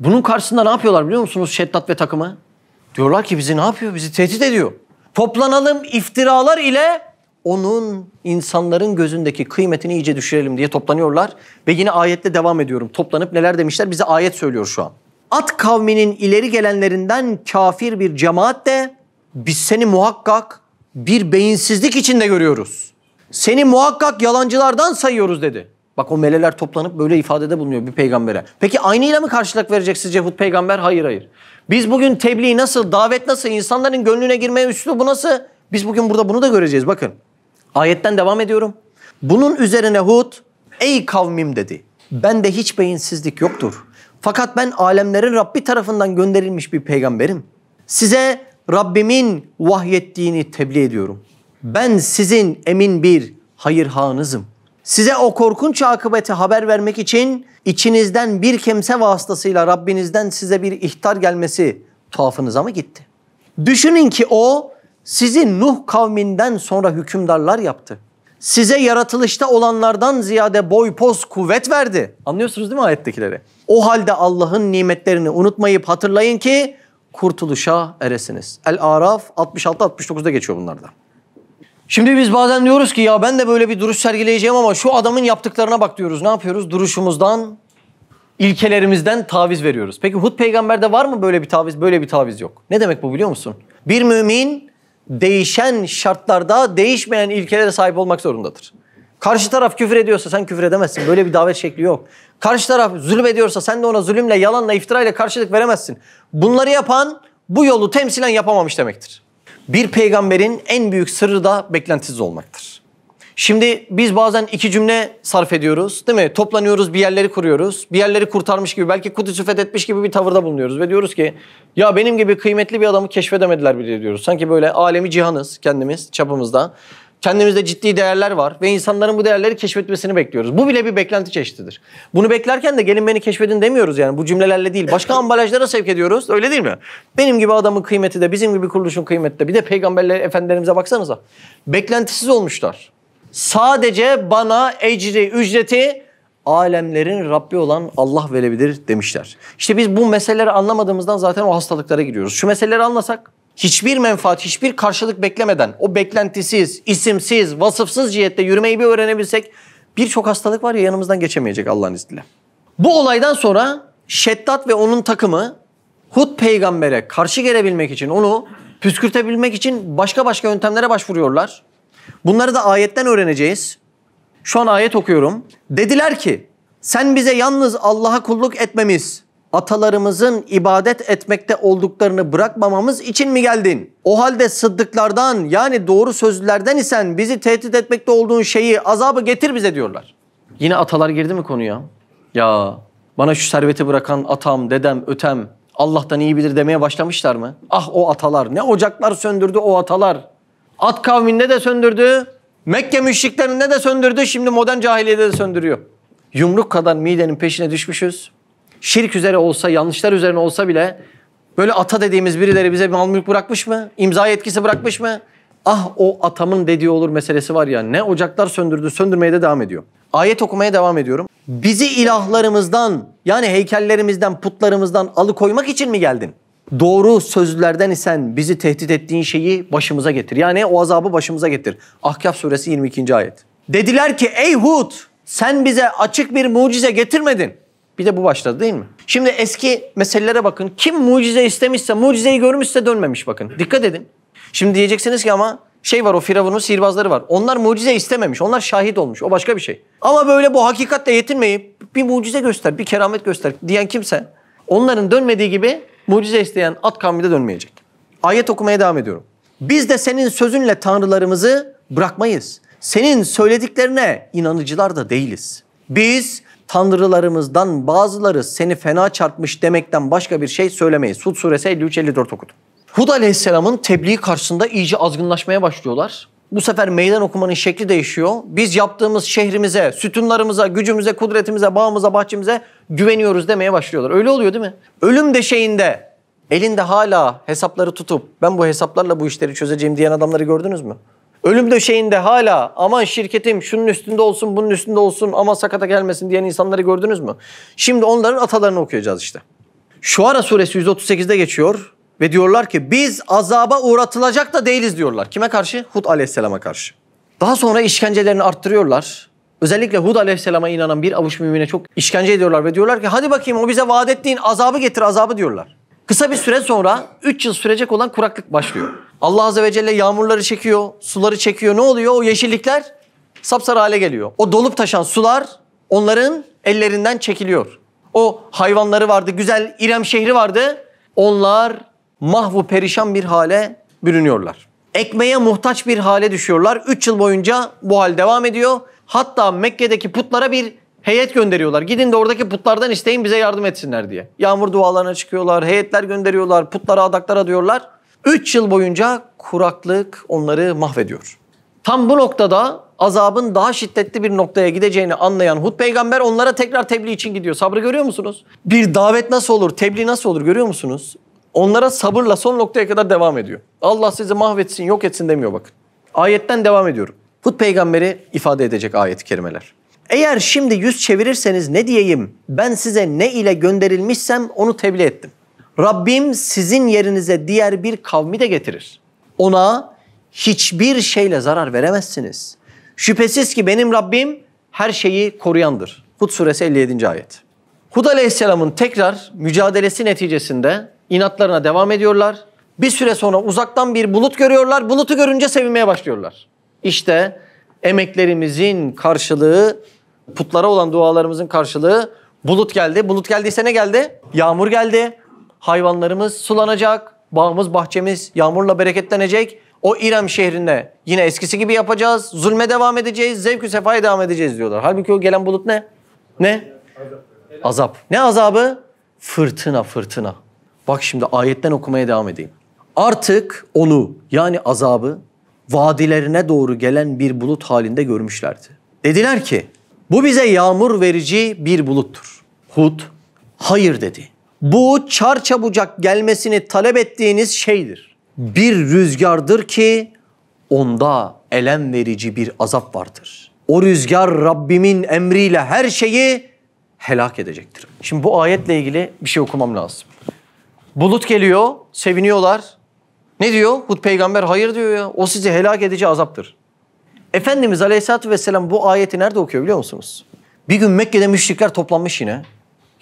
Speaker 1: Bunun karşısında ne yapıyorlar biliyor musunuz Şeddat ve takımı? Diyorlar ki bizi ne yapıyor? Bizi tehdit ediyor. Toplanalım iftiralar ile onun insanların gözündeki kıymetini iyice düşürelim diye toplanıyorlar. Ve yine ayette devam ediyorum. Toplanıp neler demişler bize ayet söylüyor şu an. At kavminin ileri gelenlerinden kafir bir cemaat de biz seni muhakkak bir beyinsizlik içinde görüyoruz. Seni muhakkak yalancılardan sayıyoruz dedi. Bak o meleler toplanıp böyle ifadede bulunuyor bir peygambere. Peki aynıyla mı karşılık verecek sizce Hud peygamber? Hayır hayır. Biz bugün tebliğ nasıl, davet nasıl, insanların gönlüne girmeye üstü bu nasıl? Biz bugün burada bunu da göreceğiz bakın. Ayetten devam ediyorum. Bunun üzerine Hud, ey kavmim dedi. Bende hiç beyinsizlik yoktur. Fakat ben alemlerin Rabbi tarafından gönderilmiş bir peygamberim. Size Rabbimin vahyettiğini tebliğ ediyorum. Ben sizin emin bir hayırhanızım. Size o korkunç akıbeti haber vermek için içinizden bir kimse vasıtasıyla Rabbinizden size bir ihtar gelmesi tuhafınıza mı gitti? Düşünün ki o sizi Nuh kavminden sonra hükümdarlar yaptı size yaratılışta olanlardan ziyade boy, poz, kuvvet verdi. Anlıyorsunuz değil mi ayettekileri? O halde Allah'ın nimetlerini unutmayıp hatırlayın ki kurtuluşa eresiniz. El-Araf 66-69'da geçiyor bunlarda. Şimdi biz bazen diyoruz ki ya ben de böyle bir duruş sergileyeceğim ama şu adamın yaptıklarına bak diyoruz. Ne yapıyoruz? Duruşumuzdan, ilkelerimizden taviz veriyoruz. Peki Hud peygamberde var mı böyle bir taviz? Böyle bir taviz yok. Ne demek bu biliyor musun? Bir mümin değişen şartlarda değişmeyen ilkelere sahip olmak zorundadır. Karşı taraf küfür ediyorsa sen küfür edemezsin. Böyle bir davet şekli yok. Karşı taraf zulüm ediyorsa sen de ona zulümle, yalanla, iftirayla karşılık veremezsin. Bunları yapan bu yolu temsilen yapamamış demektir. Bir peygamberin en büyük sırrı da beklentisiz olmaktır. Şimdi biz bazen iki cümle sarf ediyoruz değil mi? Toplanıyoruz bir yerleri kuruyoruz. Bir yerleri kurtarmış gibi belki Kudüs'ü fethetmiş gibi bir tavırda bulunuyoruz. Ve diyoruz ki ya benim gibi kıymetli bir adamı keşfedemediler bile diyoruz. Sanki böyle alemi cihanız kendimiz çapımızda. Kendimizde ciddi değerler var ve insanların bu değerleri keşfetmesini bekliyoruz. Bu bile bir beklenti çeşididir. Bunu beklerken de gelin beni keşfedin demiyoruz yani bu cümlelerle değil. Başka ambalajlara sevk ediyoruz öyle değil mi? Benim gibi adamın kıymeti de bizim gibi kuruluşun kıymeti de bir de peygamberler efendilerimize baksanıza. Beklentisiz olmuşlar. Sadece bana ecri, ücreti alemlerin Rabbi olan Allah verebilir demişler. İşte biz bu meseleleri anlamadığımızdan zaten o hastalıklara giriyoruz. Şu meseleleri anlasak hiçbir menfaat, hiçbir karşılık beklemeden o beklentisiz, isimsiz, vasıfsız cihette yürümeyi bir öğrenebilsek birçok hastalık var ya yanımızdan geçemeyecek Allah'ın izniyle. Bu olaydan sonra Şeddat ve onun takımı Hud peygambere karşı gelebilmek için onu püskürtebilmek için başka başka yöntemlere başvuruyorlar. Bunları da ayetten öğreneceğiz. Şu an ayet okuyorum. Dediler ki sen bize yalnız Allah'a kulluk etmemiz, atalarımızın ibadet etmekte olduklarını bırakmamamız için mi geldin? O halde sıddıklardan yani doğru sözlülerden isen bizi tehdit etmekte olduğun şeyi azabı getir bize diyorlar. Yine atalar girdi mi konuya? Ya bana şu serveti bırakan atam, dedem, ötem Allah'tan iyi bilir demeye başlamışlar mı? Ah o atalar ne ocaklar söndürdü o atalar. At kavminde de söndürdü. Mekke müşriklerinde de söndürdü. Şimdi modern cahiliyede de söndürüyor. Yumruk kadar midenin peşine düşmüşüz. Şirk üzere olsa, yanlışlar üzerine olsa bile böyle ata dediğimiz birileri bize mal mülk bırakmış mı? İmza yetkisi bırakmış mı? Ah o atamın dediği olur meselesi var ya. Ne ocaklar söndürdü, söndürmeye de devam ediyor. Ayet okumaya devam ediyorum. Bizi ilahlarımızdan yani heykellerimizden, putlarımızdan alıkoymak için mi geldin? doğru sözlerden isen bizi tehdit ettiğin şeyi başımıza getir. Yani o azabı başımıza getir. Ahkaf suresi 22. ayet. Dediler ki ey Hud sen bize açık bir mucize getirmedin. Bir de bu başladı değil mi? Şimdi eski meselelere bakın. Kim mucize istemişse, mucizeyi görmüşse dönmemiş bakın. Dikkat edin. Şimdi diyeceksiniz ki ama şey var o Firavun'un sihirbazları var. Onlar mucize istememiş. Onlar şahit olmuş. O başka bir şey. Ama böyle bu hakikatle yetinmeyip bir mucize göster, bir keramet göster diyen kimse onların dönmediği gibi Mucize isteyen at kavmi dönmeyecek. Ayet okumaya devam ediyorum. Biz de senin sözünle tanrılarımızı bırakmayız. Senin söylediklerine inanıcılar da değiliz. Biz tanrılarımızdan bazıları seni fena çarpmış demekten başka bir şey söylemeyiz. Hud suresi 53-54 okudum. Hud aleyhisselamın tebliği karşısında iyice azgınlaşmaya başlıyorlar. Bu sefer meydan okumanın şekli değişiyor. Biz yaptığımız şehrimize, sütunlarımıza, gücümüze, kudretimize, bağımıza, bahçemize güveniyoruz demeye başlıyorlar. Öyle oluyor değil mi? Ölüm deşeğinde elinde hala hesapları tutup ben bu hesaplarla bu işleri çözeceğim diyen adamları gördünüz mü? Ölüm döşeğinde hala aman şirketim şunun üstünde olsun bunun üstünde olsun ama sakata gelmesin diyen insanları gördünüz mü? Şimdi onların atalarını okuyacağız işte. Şu ara suresi 138'de geçiyor. Ve diyorlar ki biz azaba uğratılacak da değiliz diyorlar. Kime karşı? Hud aleyhisselama karşı. Daha sonra işkencelerini arttırıyorlar. Özellikle Hud aleyhisselama inanan bir avuç mümine çok işkence ediyorlar ve diyorlar ki hadi bakayım o bize vaat ettiğin azabı getir azabı diyorlar. Kısa bir süre sonra 3 yıl sürecek olan kuraklık başlıyor. Allah azze ve celle yağmurları çekiyor, suları çekiyor. Ne oluyor? O yeşillikler sapsarı hale geliyor. O dolup taşan sular onların ellerinden çekiliyor. O hayvanları vardı, güzel İrem şehri vardı. Onlar mahvu perişan bir hale bürünüyorlar. Ekmeğe muhtaç bir hale düşüyorlar. 3 yıl boyunca bu hal devam ediyor. Hatta Mekke'deki putlara bir heyet gönderiyorlar. Gidin de oradaki putlardan isteyin bize yardım etsinler diye. Yağmur dualarına çıkıyorlar, heyetler gönderiyorlar, putlara adaklara diyorlar. 3 yıl boyunca kuraklık onları mahvediyor. Tam bu noktada azabın daha şiddetli bir noktaya gideceğini anlayan Hud peygamber onlara tekrar tebliğ için gidiyor. Sabrı görüyor musunuz? Bir davet nasıl olur, tebliğ nasıl olur görüyor musunuz? Onlara sabırla son noktaya kadar devam ediyor. Allah sizi mahvetsin, yok etsin demiyor bakın. Ayetten devam ediyorum. Hud peygamberi ifade edecek ayet-i kerimeler. Eğer şimdi yüz çevirirseniz ne diyeyim? Ben size ne ile gönderilmişsem onu tebliğ ettim. Rabbim sizin yerinize diğer bir kavmi de getirir. Ona hiçbir şeyle zarar veremezsiniz. Şüphesiz ki benim Rabbim her şeyi koruyandır. Hud suresi 57. ayet. Hud aleyhisselamın tekrar mücadelesi neticesinde inatlarına devam ediyorlar. Bir süre sonra uzaktan bir bulut görüyorlar. Bulutu görünce sevinmeye başlıyorlar. İşte emeklerimizin karşılığı, putlara olan dualarımızın karşılığı bulut geldi. Bulut geldiyse ne geldi? Yağmur geldi. Hayvanlarımız sulanacak. Bağımız, bahçemiz yağmurla bereketlenecek. O İrem şehrinde yine eskisi gibi yapacağız. Zulme devam edeceğiz. Zevkü sefaya devam edeceğiz diyorlar. Halbuki o gelen bulut ne? Ne? Azap. Ne azabı? Fırtına, fırtına. Bak şimdi ayetten okumaya devam edeyim. Artık onu yani azabı vadilerine doğru gelen bir bulut halinde görmüşlerdi. Dediler ki bu bize yağmur verici bir buluttur. Hud hayır dedi. Bu çarçabucak gelmesini talep ettiğiniz şeydir. Bir rüzgardır ki onda elem verici bir azap vardır. O rüzgar Rabbimin emriyle her şeyi helak edecektir. Şimdi bu ayetle ilgili bir şey okumam lazım. Bulut geliyor, seviniyorlar. Ne diyor? Hud peygamber hayır diyor ya. O sizi helak edici azaptır. Efendimiz Aleyhisselatü Vesselam bu ayeti nerede okuyor biliyor musunuz? Bir gün Mekke'de müşrikler toplanmış yine.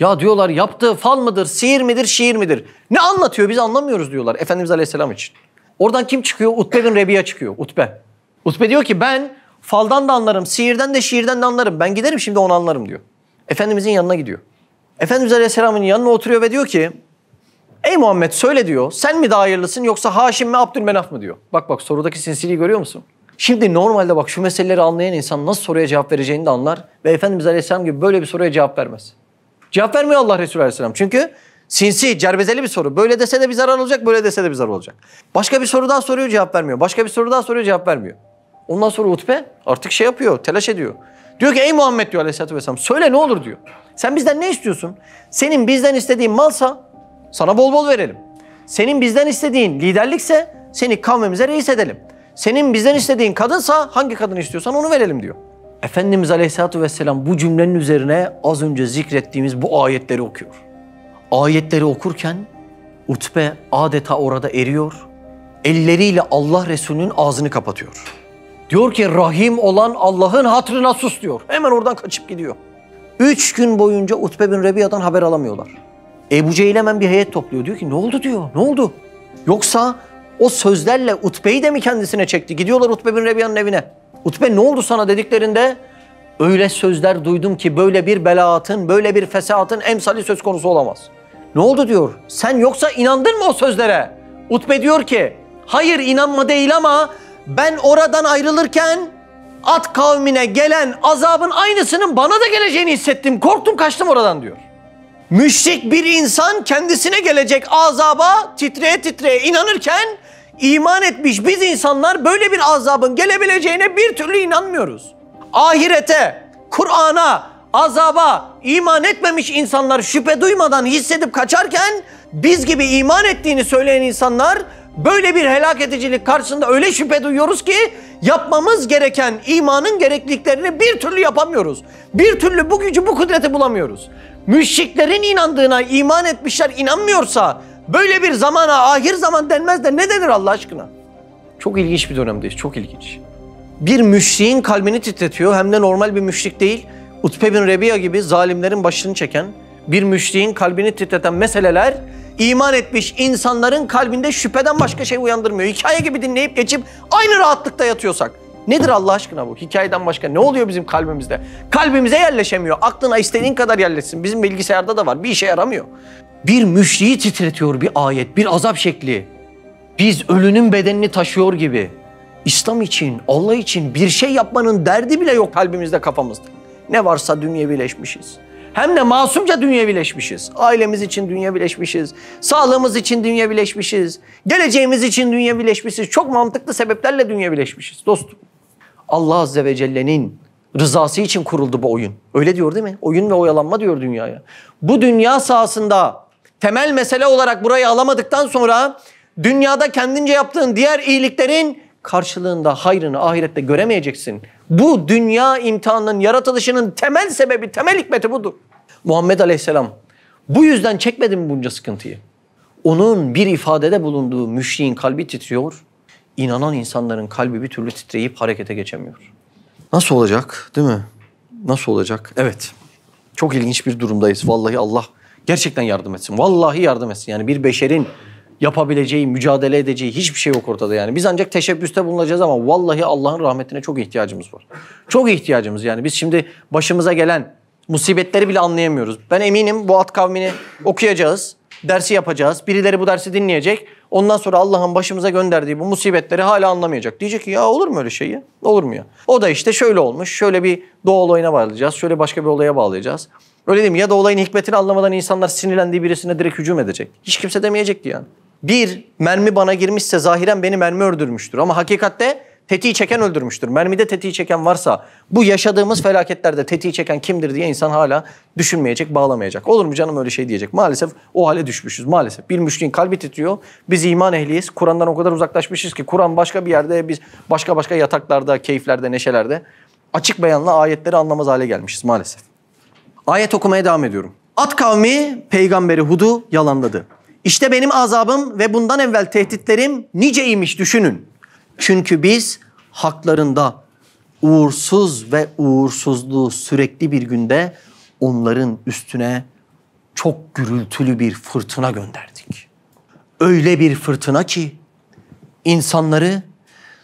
Speaker 1: Ya diyorlar yaptığı fal mıdır, sihir midir, şiir midir? Ne anlatıyor biz anlamıyoruz diyorlar Efendimiz Aleyhisselam için. Oradan kim çıkıyor? Utbe bin Rebiya çıkıyor. Utbe. Utbe diyor ki ben faldan da anlarım, sihirden de şiirden de anlarım. Ben giderim şimdi onu anlarım diyor. Efendimizin yanına gidiyor. Efendimiz Aleyhisselam'ın yanına oturuyor ve diyor ki Ey Muhammed söyle diyor. Sen mi daha hayırlısın yoksa Haşim mi Abdülmenaf mı diyor. Bak bak sorudaki sinsiliği görüyor musun? Şimdi normalde bak şu meseleleri anlayan insan nasıl soruya cevap vereceğini de anlar. Ve Efendimiz Aleyhisselam gibi böyle bir soruya cevap vermez. Cevap vermiyor Allah Resulü Aleyhisselam. Çünkü sinsi, cerbezeli bir soru. Böyle dese de bir zarar olacak, böyle dese de bir zarar olacak. Başka bir soru daha soruyor cevap vermiyor. Başka bir soru daha soruyor cevap vermiyor. Ondan sonra hutbe artık şey yapıyor, telaş ediyor. Diyor ki ey Muhammed diyor aleyhissalatü vesselam söyle ne olur diyor. Sen bizden ne istiyorsun? Senin bizden istediğin malsa sana bol bol verelim. Senin bizden istediğin liderlikse seni kavmimize reis edelim. Senin bizden istediğin kadınsa hangi kadını istiyorsan onu verelim diyor. Efendimiz Aleyhisselatü Vesselam bu cümlenin üzerine az önce zikrettiğimiz bu ayetleri okuyor. Ayetleri okurken Utbe adeta orada eriyor. Elleriyle Allah Resulü'nün ağzını kapatıyor. Diyor ki rahim olan Allah'ın hatrına sus diyor. Hemen oradan kaçıp gidiyor. Üç gün boyunca Utbe bin Rebiya'dan haber alamıyorlar. Ebu Cehil hemen bir heyet topluyor. Diyor ki ne oldu diyor, ne oldu? Yoksa o sözlerle Utbe'yi de mi kendisine çekti? Gidiyorlar Utbe bin Rebiya'nın evine. Utbe ne oldu sana dediklerinde öyle sözler duydum ki böyle bir belaatın, böyle bir fesatın emsali söz konusu olamaz. Ne oldu diyor. Sen yoksa inandın mı o sözlere? Utbe diyor ki hayır inanma değil ama ben oradan ayrılırken at kavmine gelen azabın aynısının bana da geleceğini hissettim. Korktum kaçtım oradan diyor. Müşrik bir insan kendisine gelecek azaba titreye titreye inanırken iman etmiş biz insanlar böyle bir azabın gelebileceğine bir türlü inanmıyoruz. Ahirete, Kur'an'a, azaba iman etmemiş insanlar şüphe duymadan hissedip kaçarken biz gibi iman ettiğini söyleyen insanlar böyle bir helak edicilik karşısında öyle şüphe duyuyoruz ki yapmamız gereken imanın gerekliliklerini bir türlü yapamıyoruz. Bir türlü bu gücü bu kudreti bulamıyoruz müşriklerin inandığına iman etmişler inanmıyorsa böyle bir zamana ahir zaman denmez de ne denir Allah aşkına? Çok ilginç bir dönemdeyiz, çok ilginç. Bir müşriğin kalbini titretiyor hem de normal bir müşrik değil. Utbe bin Rebiya gibi zalimlerin başını çeken, bir müşriğin kalbini titreten meseleler iman etmiş insanların kalbinde şüpheden başka şey uyandırmıyor. Hikaye gibi dinleyip geçip aynı rahatlıkta yatıyorsak, Nedir Allah aşkına bu? Hikayeden başka ne oluyor bizim kalbimizde? Kalbimize yerleşemiyor. Aklına istediğin kadar yerleşsin. Bizim bilgisayarda da var. Bir işe yaramıyor. Bir müşriyi titretiyor bir ayet, bir azap şekli. Biz ölünün bedenini taşıyor gibi. İslam için, Allah için bir şey yapmanın derdi bile yok kalbimizde, kafamızda. Ne varsa dünyevileşmişiz. Hem de masumca dünya birleşmişiz. Ailemiz için dünya birleşmişiz. Sağlığımız için dünya birleşmişiz. Geleceğimiz için dünya birleşmişiz. Çok mantıklı sebeplerle dünya birleşmişiz dostum. Allah Azze ve Celle'nin rızası için kuruldu bu oyun. Öyle diyor değil mi? Oyun ve oyalanma diyor dünyaya. Bu dünya sahasında temel mesele olarak burayı alamadıktan sonra dünyada kendince yaptığın diğer iyiliklerin karşılığında hayrını ahirette göremeyeceksin. Bu dünya imtihanının yaratılışının temel sebebi, temel hikmeti budur. Muhammed Aleyhisselam bu yüzden çekmedi mi bunca sıkıntıyı? Onun bir ifadede bulunduğu müşriğin kalbi titriyor. İnanan insanların kalbi bir türlü titreyip harekete geçemiyor. Nasıl olacak değil mi? Nasıl olacak? Evet. Çok ilginç bir durumdayız. Vallahi Allah gerçekten yardım etsin. Vallahi yardım etsin. Yani bir beşerin yapabileceği, mücadele edeceği hiçbir şey yok ortada yani. Biz ancak teşebbüste bulunacağız ama vallahi Allah'ın rahmetine çok ihtiyacımız var. Çok ihtiyacımız yani. Biz şimdi başımıza gelen musibetleri bile anlayamıyoruz. Ben eminim bu at kavmini okuyacağız, dersi yapacağız. Birileri bu dersi dinleyecek. Ondan sonra Allah'ın başımıza gönderdiği bu musibetleri hala anlamayacak. Diyecek ki ya olur mu öyle şey ya? Olur mu ya? O da işte şöyle olmuş. Şöyle bir doğal olayına bağlayacağız. Şöyle başka bir olaya bağlayacağız. Öyle değil mi? Ya da olayın hikmetini anlamadan insanlar sinirlendiği birisine direkt hücum edecek. Hiç kimse demeyecekti yani bir mermi bana girmişse zahiren beni mermi öldürmüştür. Ama hakikatte tetiği çeken öldürmüştür. Mermide tetiği çeken varsa bu yaşadığımız felaketlerde tetiği çeken kimdir diye insan hala düşünmeyecek, bağlamayacak. Olur mu canım öyle şey diyecek. Maalesef o hale düşmüşüz maalesef. Bir müşriğin kalbi titriyor. Biz iman ehliyiz. Kur'an'dan o kadar uzaklaşmışız ki Kur'an başka bir yerde biz başka başka yataklarda, keyiflerde, neşelerde açık beyanla ayetleri anlamaz hale gelmişiz maalesef. Ayet okumaya devam ediyorum. At kavmi peygamberi Hud'u yalanladı. İşte benim azabım ve bundan evvel tehditlerim niceymiş düşünün. Çünkü biz haklarında uğursuz ve uğursuzluğu sürekli bir günde onların üstüne çok gürültülü bir fırtına gönderdik. Öyle bir fırtına ki insanları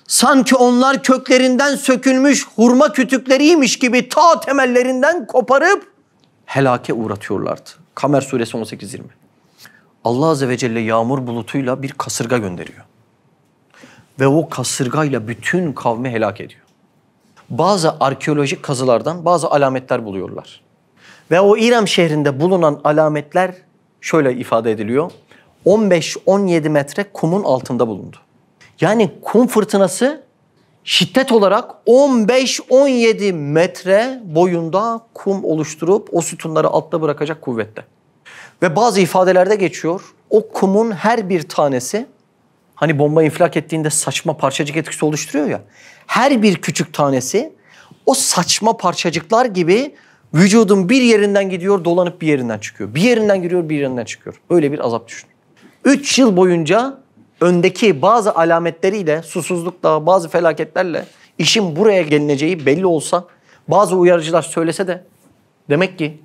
Speaker 1: sanki onlar köklerinden sökülmüş hurma kütükleriymiş gibi ta temellerinden koparıp helake uğratıyorlardı. Kamer suresi 18-20. Allah Azze ve Celle yağmur bulutuyla bir kasırga gönderiyor. Ve o kasırgayla bütün kavmi helak ediyor. Bazı arkeolojik kazılardan bazı alametler buluyorlar. Ve o İrem şehrinde bulunan alametler şöyle ifade ediliyor. 15-17 metre kumun altında bulundu. Yani kum fırtınası şiddet olarak 15-17 metre boyunda kum oluşturup o sütunları altta bırakacak kuvvette. Ve bazı ifadelerde geçiyor. O kumun her bir tanesi hani bomba infilak ettiğinde saçma parçacık etkisi oluşturuyor ya. Her bir küçük tanesi o saçma parçacıklar gibi vücudun bir yerinden gidiyor dolanıp bir yerinden çıkıyor. Bir yerinden giriyor bir yerinden çıkıyor. Böyle bir azap düşün. Üç yıl boyunca öndeki bazı alametleriyle, susuzlukla, bazı felaketlerle işin buraya gelineceği belli olsa, bazı uyarıcılar söylese de demek ki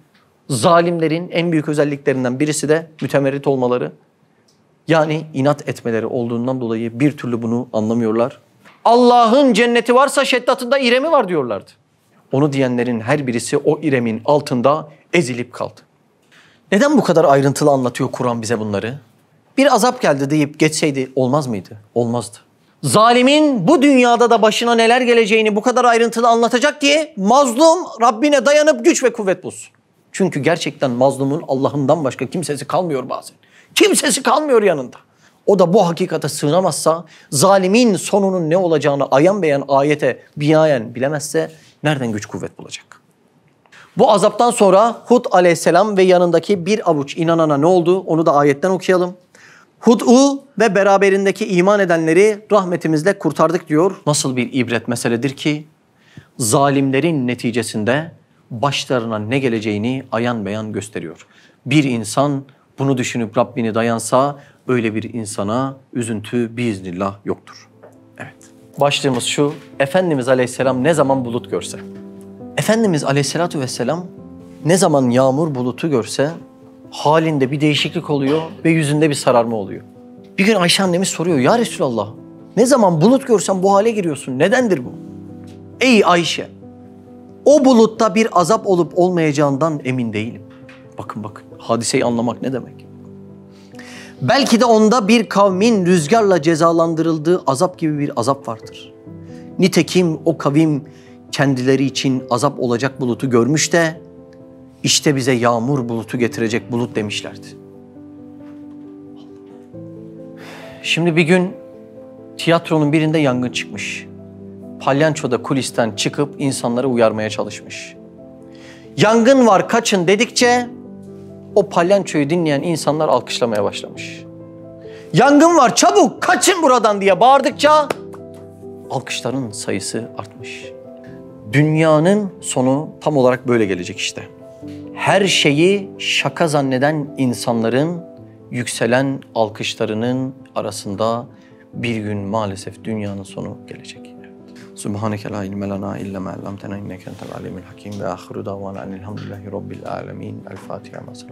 Speaker 1: zalimlerin en büyük özelliklerinden birisi de mütemerrit olmaları. Yani inat etmeleri olduğundan dolayı bir türlü bunu anlamıyorlar. Allah'ın cenneti varsa şeddatında iremi var diyorlardı. Onu diyenlerin her birisi o iremin altında ezilip kaldı. Neden bu kadar ayrıntılı anlatıyor Kur'an bize bunları? Bir azap geldi deyip geçseydi olmaz mıydı? Olmazdı. Zalimin bu dünyada da başına neler geleceğini bu kadar ayrıntılı anlatacak diye mazlum Rabbine dayanıp güç ve kuvvet bulsun. Çünkü gerçekten mazlumun Allah'ından başka kimsesi kalmıyor bazen. Kimsesi kalmıyor yanında. O da bu hakikate sığınamazsa, zalimin sonunun ne olacağını ayan beyan ayete binaen bilemezse nereden güç kuvvet bulacak? Bu azaptan sonra Hud aleyhisselam ve yanındaki bir avuç inanana ne oldu? Onu da ayetten okuyalım. Hud'u ve beraberindeki iman edenleri rahmetimizle kurtardık diyor. Nasıl bir ibret meseledir ki zalimlerin neticesinde başlarına ne geleceğini ayan beyan gösteriyor. Bir insan bunu düşünüp Rabbini dayansa böyle bir insana üzüntü biiznillah yoktur. Evet. Başlığımız şu, Efendimiz Aleyhisselam ne zaman bulut görse. Efendimiz Aleyhisselatü Vesselam ne zaman yağmur bulutu görse halinde bir değişiklik oluyor ve yüzünde bir sararma oluyor. Bir gün Ayşe annemiz soruyor, Ya Resulallah ne zaman bulut görsen bu hale giriyorsun, nedendir bu? Ey Ayşe, o bulutta bir azap olup olmayacağından emin değilim. Bakın bakın hadiseyi anlamak ne demek? Belki de onda bir kavmin rüzgarla cezalandırıldığı azap gibi bir azap vardır. Nitekim o kavim kendileri için azap olacak bulutu görmüş de işte bize yağmur bulutu getirecek bulut demişlerdi. Şimdi bir gün tiyatronun birinde yangın çıkmış da kulisten çıkıp insanları uyarmaya çalışmış. Yangın var kaçın dedikçe o palyançoyu dinleyen insanlar alkışlamaya başlamış. Yangın var çabuk kaçın buradan diye bağırdıkça alkışların sayısı artmış. Dünyanın sonu tam olarak böyle gelecek işte. Her şeyi şaka zanneden insanların yükselen alkışlarının arasında bir gün maalesef dünyanın sonu gelecek. Subhaneke la ilme lana illa ma allamtena inneke entel alimul hakim ve ahiru davana enilhamdülillahi rabbil alemin. El Fatiha mesela.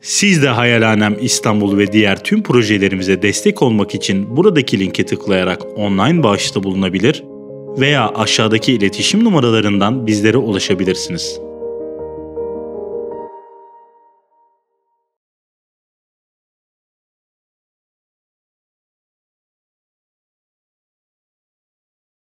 Speaker 1: Siz de Hayalhanem İstanbul ve diğer tüm projelerimize destek olmak için buradaki linke tıklayarak online bağışta bulunabilir veya aşağıdaki iletişim numaralarından bizlere ulaşabilirsiniz.